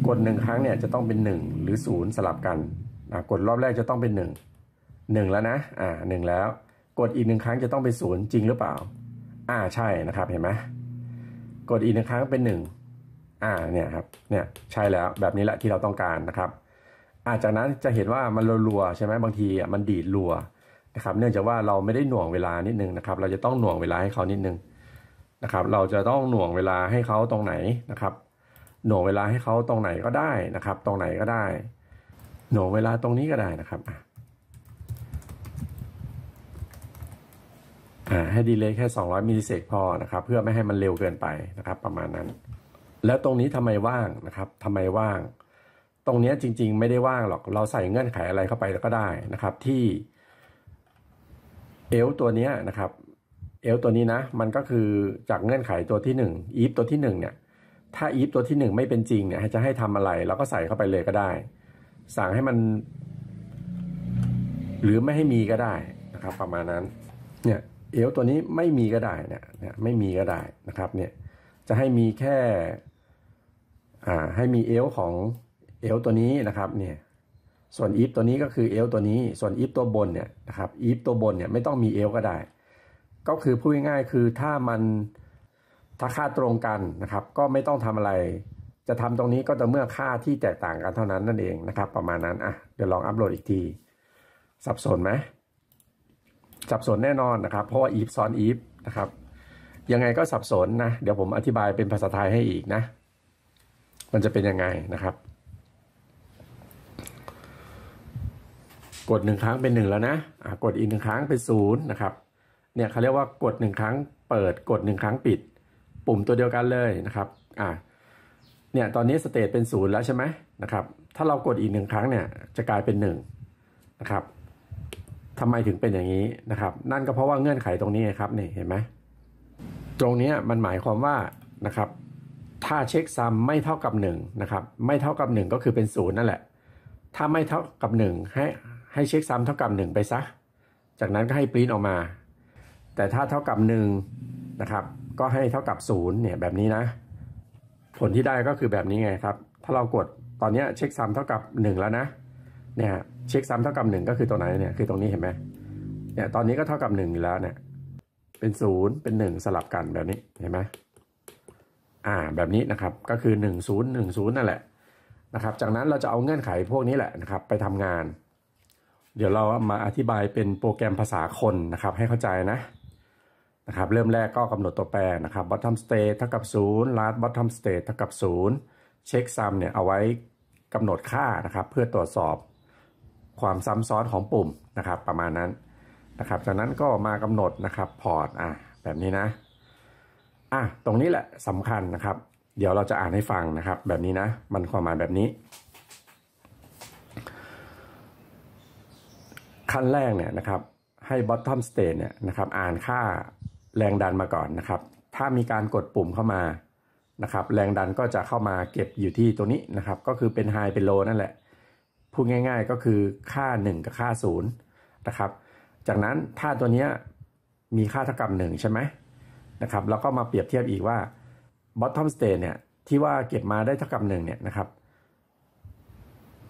กดหนึ่งครั้งเนี่ยจะต้องเป็น 1 หรือ 0 สลับกัน กดรอบแรกจะต้องเป็น 1 1 แล้วนะอ่าหแล้ว กดอีกหนึ่งครั้งจะต้องเป็นศูนย์จริงหรือเปล่า อ่า ใช่นะครับเห็นไหมกดอีกหนึ่งครั้งเป็น1อ่าเนี่ยครับเนี่ยใช่แล้วแบบนี้แหละที่เราต้องการนะครับ อาจากนั้นจะเห็นว่ามันรัวใช่ไหมบางทีอ่ะมันดีดรัวนะครับเนื่องจากว่าเราไม่ได้หน่วงเวลานิดนึงนะครับเราจะต้องหน่วงเวลาให้เขานิดนึงนะครับเราจะต้องหน่วงเวลาให้เขาตรงไหนนะครับ หน่วงเวลาให้เขาตรงไหนก็ได้นะครับ ตรงไหนก็ได้ หน่วงเวลาตรงนี้ก็ได้นะครับให้ดีเลย์แค่ 200 มิลลิเซกพอนะครับ เพื่อไม่ให้มันเร็วเกินไปนะครับ ประมาณนั้น แล้วตรงนี้ทำไมว่างนะครับ ทำไมว่าง ตรงนี้จริงๆ ไม่ได้ว่างหรอกเราใส่เงื่อนไขอะไรเข้าไปก็ได้นะครับ ที่เอลตัวนี้นะครับเอลตัวนี้นะ มันก็คือจากเงื่อนไขตัวที่1อีฟตัวที่ 1 เนี่ย ถ้าอีฟตัวที่ 1 ไม่เป็นจริงเนี่ย จะให้ทำอะไร เราก็ใส่เข้าไปเลยก็ได้ สั่งให้มัน หรือไม่ให้มีก็ได้นะครับ ประมาณนั้น เนี่ย เอลตัวนี้ไม่มีก็ได้เนี่ย ไม่มีก็ได้นะครับ เนี่ย จะให้มีแค่ อ่า ให้มีเอลของเอลตัวนี้นะครับ เนี่ย ส่วนอีฟตัวนี้ก็คือเอลตัวนี้ ส่วนอีฟตัวบนเนี่ยนะครับอีฟตัวบนเนี่ยไม่ต้องมีเอลก็ได้ก็คือพูดง่ายๆคือถ้ามันถ้าค่าตรงกันนะครับ ก็ไม่ต้องทำอะไร จะทำตรงนี้ก็จต่เมื่อค่าที่แตกต่างกันเท่านั้นนั่นเองนะครับ ประมาณนั้นอ่ะเดี๋ยวลองอัปโหลดอีกทีสับสนไหมสับสนแน่นอนนะครับ เพราะว่าอีฟซ้อนอีฟนะครับยังไงก็สับสนนะเดี๋ยวผมอธิบายเป็นภาษาไทยให้อีกนะ มันจะเป็นยังไงนะครับ กดหนึ่งครั้งเป็นหนึ่งแล้วนะะกดอีกหนึ่งครั้งเป็นศูนย์นะครับเนี่ยเขาเรียกว่ากดหนึ่งครั้งเปิดกดหนึ่งครั้งปิด ปุ่มตัวเดียวกันเลยนะครับอ่าเนี่ยตอนนี้สเตตเป็นศูนย์แล้วใช่ไหมนะครับถ้าเรากดอีกหนึ่งครั้งเนี่ยจะกลายเป็นหนึ่งนะครับทำไมถึงเป็นอย่างนี้นะครับ นั่นก็เพราะว่าเงื่อนไขตรงนี้ครับนี่เห็นไหมตรงนี้มันหมายความว่านะครับถ้าเช็คซ้ำไม่เท่ากับ1นะครับไม่เท่ากับ 1 ก็คือเป็นศูนย์นั่นแหละถ้าไม่เท่ากับ 1 ให้ให้เช็คซ้ำเท่ากับ 1 ไปซะ จากนั้นก็ให้ปริ้นออกมาแต่ถ้าเท่ากับ 1 นะครับ ก็ให้เท่ากับ0เนี่ยแบบนี้นะผลที่ได้ก็คือแบบนี้ไงครับ ถ้าเรากดตอนนี้เช็คซ้ำเท่ากับ 1 แล้วนะเนี่ยเช็คซ้ำเท่ากับ 1 ก็คือตรงไหนเนี่ย คือตรงนี้เห็นไหมเนี่ยตอนนี้ก็เท่ากับ1อยู่แล้วเนี่ยเป็น0เป็น1สลับกันแบบนี้เห็นไหมอ่าแบบนี้นะครับก็คือ1 0 1 0นั่นแหละนะครับ จากนั้นเราจะเอาเงื่อนไขพวกนี้แหละนะครับ ไปทำงาน เดี๋ยวเรามาอธิบายเป็นโปรแกรมภาษาคนนะครับ ให้เข้าใจนะนะครับเริ่มแรกก็กำหนดตัวแปรนะครับ bottom state เท่ากับ0 last bottom state เท่ากับ0เช็ค sum เนี่ยเอาไว้กำหนดค่านะครับ เพื่อตรวจสอบความซ้ำซ้อนของปุ่มนะครับ ประมาณนั้นนะครับ จากนั้นก็มากำหนดนะครับพอร์ตอ่ะแบบนี้นะอ่ะตรงนี้แหละสำคัญนะครับ เดี๋ยวเราจะอ่านให้ฟังนะครับ แบบนี้นะ มันความหมายแบบนี้ ขั้นแรกเนี่ยนะครับ ให้ bottom state เนี่ยนะครับอ่านค่าแรงดันมาก่อนนะครับ ถ้ามีการกดปุ่มเข้ามานะครับ แรงดันก็จะเข้ามาเก็บอยู่ที่ตัวนี้นะครับ ก็คือเป็นไฮเป็นโลนั่นแหละ พูดง่าย ๆก็คือค่า 1 กับค่า0นะครับจากนั้นถ้าตัวนี้มีค่าเท่ากับ1ใช่ไหมนะครับแล้วก็มาเปรียบเทียบอีกว่า bottom state เนี่ยที่ว่าเก็บมาได้เท่ากับ1เนี่ยนะครับ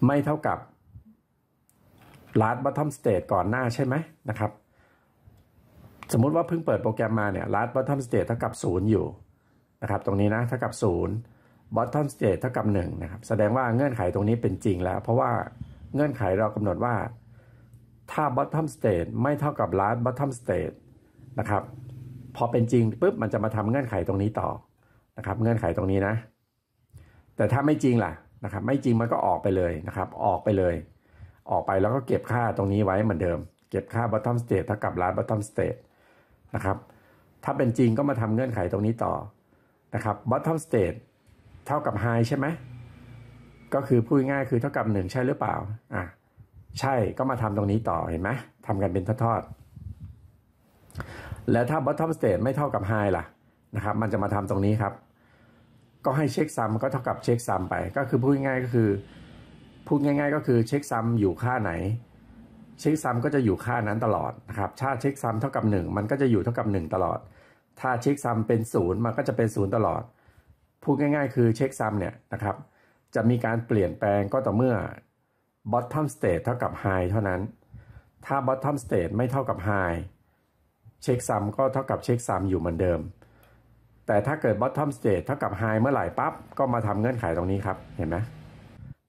ไม่เท่ากับ last bottom state ก่อนหน้าใช่ไหมนะครับสมมุติว่าเพิ่งเปิดโปรแกรมมาเนี่ยลัดบ bottom state เท่ากับ0อยู่นะครับตรงนี้นะเท่ากับ 0 bottom state เท่ากับ1นะครับแสดงว่าเงื่อนไขตรงนี้เป็นจริงแล้ว เพราะว่าเงื่อนไขเรากำหนดว่า ถ้า bottom state ไม่เท่ากับ last bottom state นะครับพอเป็นจริงปุ๊บมันจะมาทำเงื่อนไขตรงนี้ต่อนะครับเงื่อนไขตรงนี้นะ แต่ถ้าไม่จริงล่ะนะครับไม่จริงมันก็ออกไปเลยนะครับออกไปเลย ออกไปแล้วก็เก็บค่าตรงนี้ไว้เหมือนเดิม เก็บค่า bottom state เท่ากับ last bottom state นะครับ ถ้าเป็นจริงก็มาทำเงื่อนไขตรงนี้ต่อนะครับ bottom state เท่ากับ high ใช่ไหม ก็คือพูดง่ายคือเท่ากับ 1 ใช่หรือเปล่า อ่ะ ใช่ก็มาทำตรงนี้ต่อเห็นไหมทำกันเป็นทอดๆ และถ้า bottom state ไม่เท่ากับ high ล่ะนะครับ มันจะมาทำตรงนี้ครับ ก็ให้เช็คซ้ำก็เท่ากับเช็คซ้ำไป ก็คือพูดง่ายก็คือ พูดง่ายๆ ก็คือเช็คซ้ำอยู่ค่าไหนเช็คซ้ำก็จะอยู่ค่านั้นตลอดนะครับถ้าเช็คซ้ำเท่ากับ 1 มันก็จะอยู่เท่ากับ 1 ตลอด ถ้าเช็คซ้ำเป็น0มันก็จะเป็น0ตลอด พูดง่าย ๆ คือเช็คซ้ำเนี่ยนะครับ จะมีการเปลี่ยนแปลงก็ต่อเมื่อ bottom state เท่ากับ high เท่านั้น ถ้า bottom state ไม่เท่ากับ high เช็คซ้ำก็เท่ากับเช็คซ้ำอยู่เหมือนเดิม แต่ถ้าเกิด bottom state เท่ากับ high เมื่อไหร่ปั๊บก็มาทำเงื่อนไขตรงนี้ครับ เห็นไหม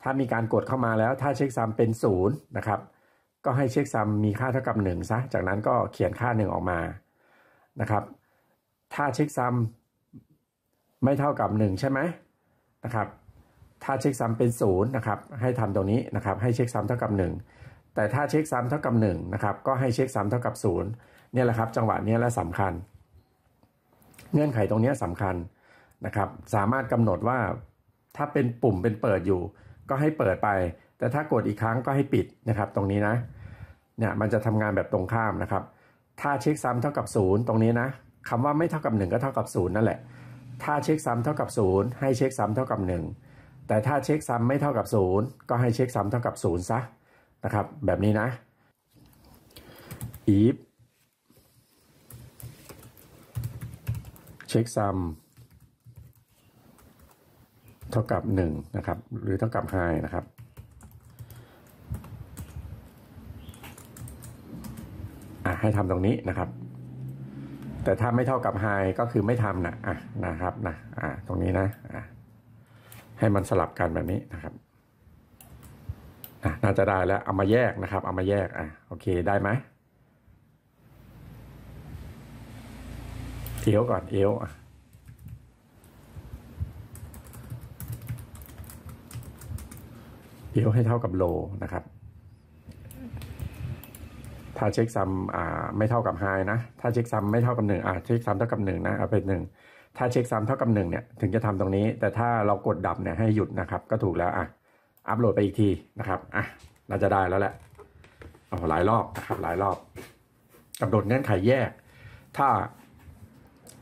ถ้ามีการกดเข้ามาแล้วถ้าเช็คซ้ำเป็น0นะครับก็ให้เช็คซัมมีค่าเท่ากับ 1 ซะ จากนั้นก็เขียนค่า 1 ออกมา นะครับ ถ้าเช็คซัมไม่เท่ากับ 1 ใช่ไหมนะครับ ถ้าเช็คซัมเป็น 0 นะครับ ให้ทำตรงนี้นะครับให้เช็คซัมเท่ากับ 1 แต่ถ้าเช็คซัมเท่ากับ1นะครับก็ให้เช็คซัมเท่ากับ0เนี่ยแหละครับ จังหวะนี้และสำคัญ เงื่อนไขตรงนี้สำคัญนะครับสามารถกำหนดว่าถ้าเป็นปุ่มเป็นเปิดอยู่ ก็ให้เปิดไปแต่ถ้ากดอีกครั้งก็ให้ปิดนะครับตรงนี้นะเนี่ยมันจะทำงานแบบตรงข้ามนะครับ ถ้าเช็คซ้ำเท่ากับ0ตรงนี้นะคำว่าไม่เท่ากับ 1 ก็เท่ากับ0นั่นแหละ ถ้าเช็คซ้ำเท่ากับ0ให้เช็คซ้ำเท่ากับ1แต่ถ้าเช็คซ้ำไม่เท่ากับ 0 ก็ให้เช็คซ้ำเท่ากับ0ซะนะครับแบบนี้นะ if เช็คซ้ำเท่ากับ1นะครับหรือเท่ากับ high นะครับให้ทำตรงนี้นะครับ แต่ถ้าไม่เท่ากับ high ก็คือไม่ทำนะอ่ะนะครับ นะอ่ะตรงนี้นะอ่ะให้มันสลับกันแบบนี้นะครับ อ่ะน่าจะได้แล้วเอามาแยกนะครับ เอามาแยกอ่ะ โอเคได้ไหมเอวก่อนเอวอ่ะเอวให้เท่ากับโลนะครับถ้าเช็คซัมอ่าไม่เท่ากับไฮนะถ้าเช็คซัมไม่เท่ากับหนึ่งอ่าเช็คซัมเท่ากับหนึ่งนะเอาไปหนึ่งถ้าเช็คซัมเท่ากับหนึ่งเนี่ยถึงจะทำตรงนี้ แต่ถ้าเรากดดับเนี่ยให้หยุดนะครับ ก็ถูกแล้วอ่ะอัปโหลดไปอีกทีนะครับ อ่ะน่าจะได้แล้วแหละเอาหลายรอบนะครับหลายรอบ กำหนดเงื่อนไขแยก ถ้า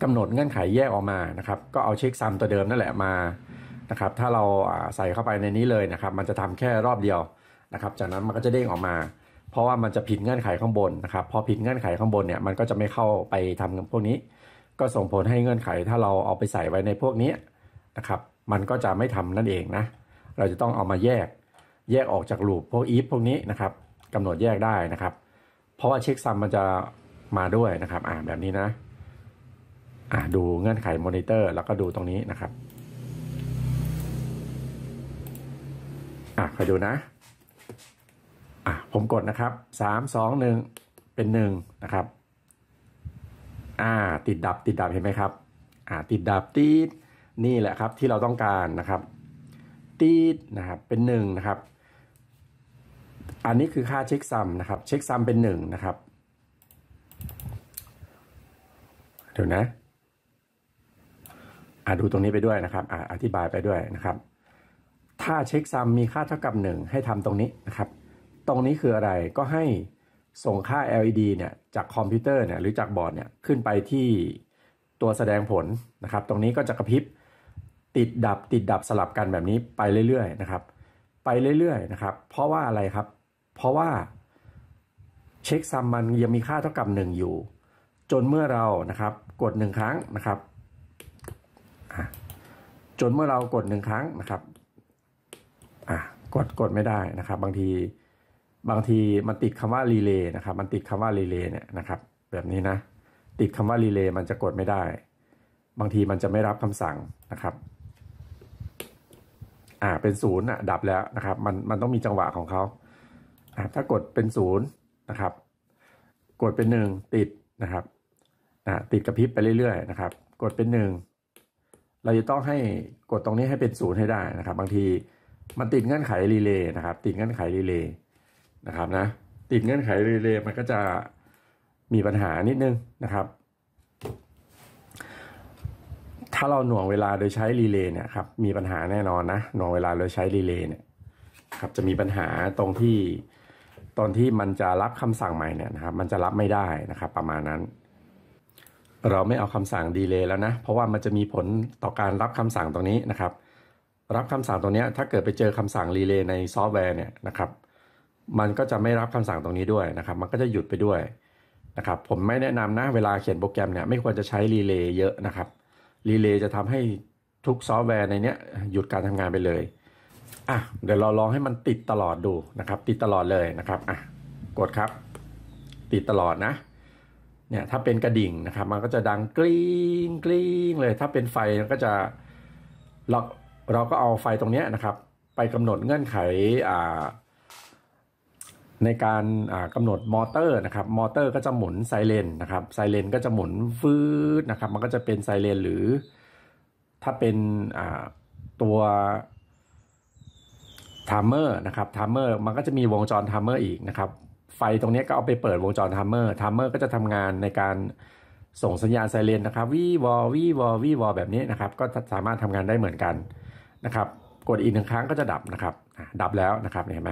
กำหนดเงื่อนไขแยกออกมานะครับ ก็เอาเช็คซัมตัวเดิมนั่นแหละมานะครับ ถ้าเราใส่เข้าไปในนี้เลยนะครับมันจะทำแค่รอบเดียวนะครับ จากนั้นมันก็จะเด้งออกมาเพราะว่ามันจะผิดเงื่อนไขข้างบนนะครับ พอผิดเงื่อนไขข้างบนเนี่ยมันก็จะไม่เข้าไปทำพวกนี้ ก็ส่งผลให้เงื่อนไขถ้าเราเอาไปใส่ไว้ในพวกนี้นะครับ มันก็จะไม่ทำนั่นเองนะ เราจะต้องเอามาแยกแยกออกจากลูปพวกอีฟพวกนี้นะครับกำหนดแยกได้นะครับ เพราะว่าเช็คซัมมันจะมาด้วยนะครับ อ่านแบบนี้นะอ่าดูเงื่อนไขมอนิเตอร์แล้วก็ดูตรงนี้นะครับอ่าคอยดูนะอ่ะผมกดนะครับสามสองหนึ่งเป็นหนึ่งนะครับอ่าติดดับติดดับเห็นไหมครับอ่าติดดับตีดนี่แหละครับที่เราต้องการนะครับตีดนะครับเป็นหนึ่งนะครับ อันนี้คือค่าเช็คซัมนะครับ เช็คซัมเป็นหนึ่งนะครับเดี๋ยวนะอ่าดูตรงนี้ไปด้วยนะครับอ่าอธิบายไปด้วยนะครับ ถ้าเช็คซัมมีค่าเท่ากับหนึ่งให้ทำตรงนี้นะครับตรงนี้คืออะไรก็ให้ส่งค่า LED เนี่ยจากคอมพิวเตอร์เนี่ยหรือจากบอร์ดเนี่ยขึ้นไปที่ตัวแสดงผลนะครับ ตรงนี้ก็จะกระพริบติดดับติดดับสลับกันแบบนี้ไปเรื่อยๆนะครับ ไปเรื่อยๆนะครับ เพราะว่าอะไรครับ เพราะว่าเช็คซัมมันยังมีค่าเท่ากับ1อยู่ จนเมื่อเรานะครับ กด1ครั้งนะครับจนเมื่อเรากด1ครั้งนะครับกดกดไม่ได้นะครับ บางทีบางทีมันติดคำว่ารีเลย์นะครับ มันติดคำว่ารีเลย์เนี่ยนะครับ แบบนี้นะติดคำว่ารีเลย์มันจะกดไม่ได้ บางทีมันจะไม่รับคำสั่งนะครับอ่าเป็นศูนย์อ่ะดับแล้วนะครับมันมันต้องมีจังหวะของเขาอ่าถ้ากดเป็นศูนย์นะครับ กดเป็นหนึ่งติดนะครับอ่าติดกระพริบไปเรื่อยๆนะครับ กดเป็นหนึ่งเราจะต้องให้กดตรงนี้ให้เป็นศูนย์ให้ได้นะครับ บางทีมันติดเงื่อนไขรีเลย์นะครับติดเงื่อนไขรีเลย์นะครับนะติดเงื่อนไขรีเลย์มันก็จะมีปัญหานิดนึงนะครับถ้าเราหน่วงเวลาโดยใช้รีเลย์เนี่ยครับ มีปัญหาแน่นอนนะหน่วงเวลาโดยใช้รีเลย์เนี่ย ครับจะมีปัญหาตรงที่ตอนที่มันจะรับคำสั่งใหม่เนี่ยนะครับ มันจะรับไม่ได้นะครับ ประมาณนั้นเราไม่เอาคำสั่งดีเลย์แล้วนะ เพราะว่ามันจะมีผลต่อการรับคำสั่งตรงนี้นะครับ รับคำสั่งตรงนี้ถ้าเกิดไปเจอคำสั่งรีเลย์ในซอฟต์แวร์เนี่ยนะครับมันก็จะไม่รับคำสั่งตรงนี้ด้วยนะครับ มันก็จะหยุดไปด้วยนะครับ ผมไม่แนะนำนะเวลาเขียนโปรแกรมเนี่ยไม่ควรจะใช้รีเลย์เยอะนะครับ รีเลย์จะทำให้ทุกซอฟต์แวร์ในนี้หยุดการทำงานไปเลย อ่ะเดี๋ยวเราลองให้มันติดตลอดดูนะครับ ติดตลอดเลยนะครับอ่ะกดครับ ติดตลอดนะเนี่ยถ้าเป็นกระดิ่งนะครับ มันก็จะดังกริ๊งกริ๊งเลย ถ้าเป็นไฟก็จะเราเราก็เอาไฟตรงนี้นะครับ ไปกำหนดเงื่อนไขอ่าในการกำหนดมอเตอร์นะครับ มอเตอร์ก็จะหมุนไซเรนนะครับ ไซเรนก็จะหมุนฟืดนะครับ มันก็จะเป็นไซเรนหรือถ้าเป็นตัวทามเมอร์นะครับ ทามเมอร์มันก็จะมีวงจรทามเมอร์อีกนะครับ ไฟตรงนี้ก็เอาไปเปิดวงจรทามเมอร์ ทามเมอร์ก็จะทำงานในการส่งสัญญาณไซเรนนะครับ วีวอวีวอวีวอแบบนี้นะครับ ก็สามารถทำงานได้เหมือนกันนะครับ กดอีกหนึ่งครั้งก็จะดับนะครับดับแล้วนะครับ เห็นไหม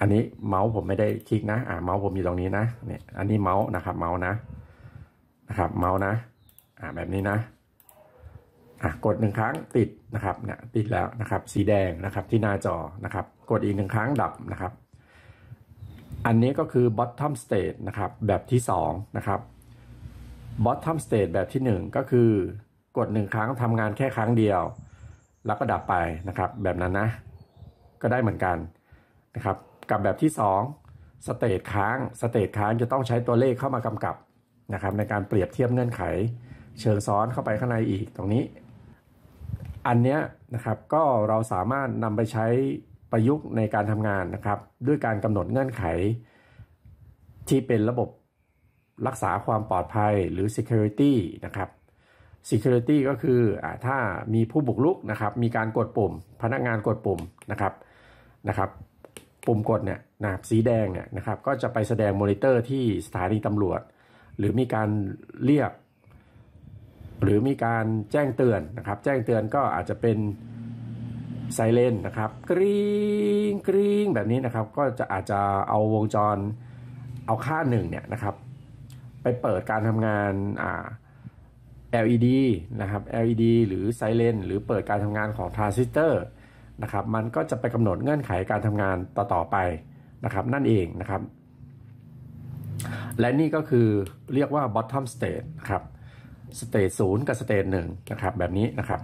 อันนี้เมาส์ผมไม่ได้คลิกนะอ่าเมาส์ผมอยู่ตรงนี้นะ เนี่ย อันนี้เมาส์นะครับ เมาส์นะ นะครับ เมาส์นะ อ่า แบบนี้นะ อ่ะ กดหนึ่งครั้งติดนะครับเนี่ยติดแล้วนะครับ สีแดงนะครับที่หน้าจอนะครับ กดอีกหนึ่งครั้งดับนะครับ อันนี้ก็คือ bottom state นะครับ แบบที่สองนะครับ bottom state แบบที่หนึ่งก็คือ กดหนึ่งครั้งทำงานแค่ครั้งเดียว แล้วก็ดับไปนะครับ แบบนั้นนะ ก็ได้เหมือนกันนะครับกับแบบที่2สเตทค้างสเตทค้างจะต้องใช้ตัวเลขเข้ามากำกับนะครับ ในการเปรียบเทียบเงื่อนไข เชิงซ้อนเข้าไปข้างในอีกตรงนี้ อันเนี้ยนะครับก็เราสามารถนำไปใช้ประยุกต์ในการทำงานนะครับ ด้วยการกำหนดเงื่อนไข ที่เป็นระบบรักษาความปลอดภัยหรือ security นะครับ security ก็คืออถ้ามีผู้บุกรุกนะครับมีการกดปุ่ม พนักงานกดปุ่มนะครับนะครับปุ่มกดเนี่ยนะสีแดงเนี่ยนะครับก็จะไปแสดงมอนิเตอร์ที่สถานีตำรวจ หรือมีการเรียก หรือมีการแจ้งเตือนนะครับแจ้งเตือนก็อาจจะเป็นไซเรนนะครับกริ๊งกริ๊งแบบนี้นะครับก็จะอาจจะเอาวงจรเอาค่าหนึ่งเนี่ยนะครับไปเปิดการทำงานอ่า LED นะครับ LED หรือไซเรนหรือเปิดการทำงานของทรานซิสเตอร์นะครับมันก็จะไปกำหนดเงื่อนไขการทำงานต่ออไปนะครับ นั่นเองนะครับ และนี่ก็คือเรียกว่า bottom state นะครับ state 0กับ state 1นะครับแบบนี้นะครับ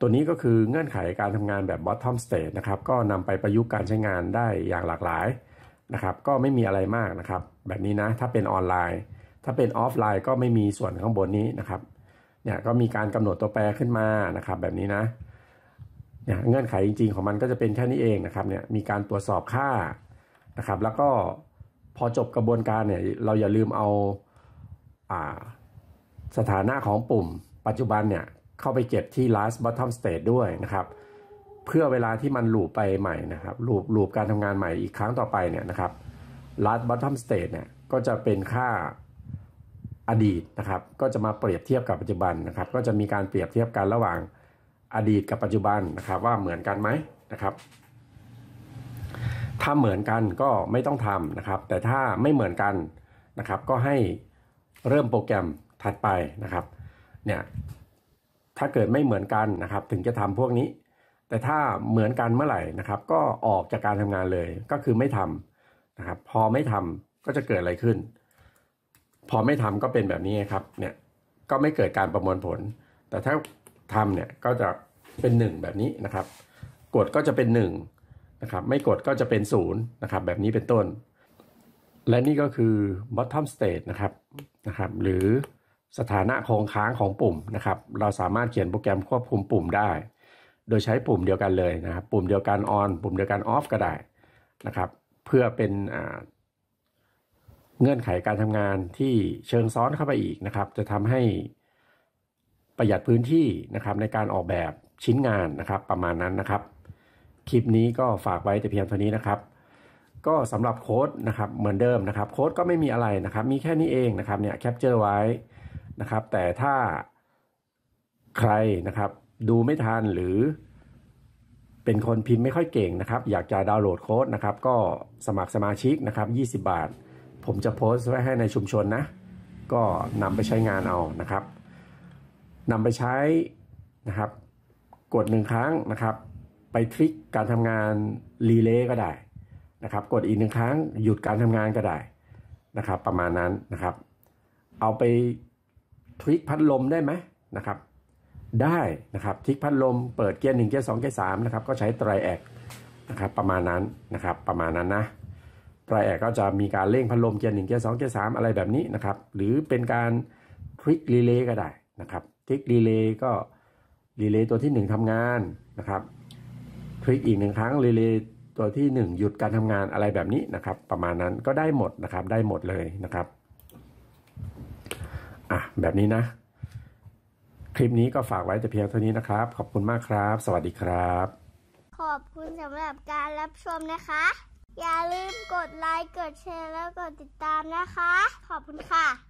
ตัวนี้ก็คือเงื่อนไขการทำงานแบบ bottom state นะครับก็นำไปประยุกต์การใช้งานได้อย่างหลากหลายนะครับ ก็ไม่มีอะไรมากนะครับ แบบนี้นะ ถ้าเป็นออนไลน์ ถ้าเป็นออฟไลน์ก็ไม่มีส่วนข้างบนนี้นะครับเนี่ยก็มีการกำหนดตัวแปรขึ้นมานะครับ แบบนี้นะเงื่อนไขจริงๆของมันก็จะเป็นแค่นี้เองนะครับเนี่ยมีการตรวจสอบค่านะครับแล้วก็ พอจบกระบวนการเนี่ย เราอย่าลืมเอาอาสถานะของปุ่ม ปัจจุบันเนี่ย เข้าไปเก็บที่ last bottom state ด้วยนะครับ เพื่อเวลาที่มันลูปไปใหม่นะครับลูปลูปการทำงานใหม่อีกครั้งต่อไปเนี่ยนะครับ last bottom state เนี่ยก็จะเป็นค่าอดีตนะครับ ก็จะมาเปรียบเทียบกับปัจจุบันนะครับก็จะมีการเปรียบเทียบกันระหว่างอดีตกับปัจจุบันนะครับว่าเหมือนกันไหมนะครับ ถ้าเหมือนกันก็ไม่ต้องทำนะครับ แต่ถ้าไม่เหมือนกันนะครับ ก็ให้เริ่มโปรแกรมถัดไปนะครับเนี่ยถ้าเกิดไม่เหมือนกันนะครับ ถึงจะทำพวกนี้ แต่ถ้าเหมือนกันเมื่อไหร่นะครับ ก็ออกจากการทำงานเลยก็คือไม่ทำนะครับ พอไม่ทำก็จะเกิดอะไรขึ้น พอไม่ทำก็เป็นแบบนี้ครับเนี่ยก็ไม่เกิดการประมวลผล แต่ถ้าทำเนี่ยก็จะเป็น 1 แบบนี้นะครับ กดก็จะเป็น1นะครับไม่กดก็จะเป็น0นะครับแบบนี้เป็นต้น และนี่ก็คือ bottom state นะครับนะครับ หรือสถานะคงค้างของปุ่มนะครับ เราสามารถเขียนโปรแกรมควบคุมปุ่มได้ โดยใช้ปุ่มเดียวกันเลยนะครับ ปุ่มเดียวกัน on ปุ่มเดียวกัน off ก็ได้นะครับ เพื่อเป็นเงื่อนไขการทำงานที่เชิงซ้อนเข้าไปอีกนะครับ จะทำให้ประหยัดพื้นที่นะครับในการออกแบบชิ้นงานนะครับ ประมาณนั้นนะครับ คลิปนี้ก็ฝากไว้แต่เพียงเท่านี้นะครับ ก็สำหรับโค้ดนะครับเหมือนเดิมนะครับโค้ดก็ไม่มีอะไรนะครับ มีแค่นี้เองนะครับเนี่ยแคปเจอร์ไว้นะครับ แต่ถ้าใครนะครับ ดูไม่ทันหรือ เป็นคนพิมพ์ไม่ค่อยเก่งนะครับอยากจะดาวน์โหลดโค้ดนะครับ ก็สมัครสมาชิกนะครับ 20 บาท ผมจะโพสต์ไว้ให้ในชุมชนนะ ก็นำไปใช้งานเอานะครับนำไปใช้นะครับกดหนึ่งครั้งนะครับ ไปทริกการทำงานรีเลย์ก็ได้นะครับ กดอีกหนึ่งครั้งหยุดการทำงานก็ได้นะครับ ประมาณนั้นนะครับ เอาไปทริกพัดลมได้ไหมนะครับ ได้นะครับทริกพัดลมเปิดเกียร์หนึ่งเกียร์สองเกียร์สามนะครับ ก็ใช้ไตรแอกนะครับประมาณนั้นนะครับ ประมาณนั้นนะไตรแอกก็จะมีการเร่งพัดลมเกียร์หนึ่งเกียร์สองเกียร์สามอะไรแบบนี้นะครับ หรือเป็นการทริกรีเลย์ก็ได้นะครับทริกรีเลย์ก็รีเลย์ตัวที่ 1 ทำงานนะครับ คลิกอีกหนึ่งครั้งรีเลย์ตัวที่ 1 หยุดการทำงานอะไรแบบนี้นะครับ ประมาณนั้นก็ได้หมดนะครับ ได้หมดเลยนะครับอ่ะแบบนี้นะ คลิปนี้ก็ฝากไว้แต่เพียงเท่านี้นะครับ ขอบคุณมากครับ สวัสดีครับ ขอบคุณสำหรับการรับชมนะคะ อย่าลืมกดไลค์กดแชร์แล้วกดติดตามนะคะ ขอบคุณค่ะ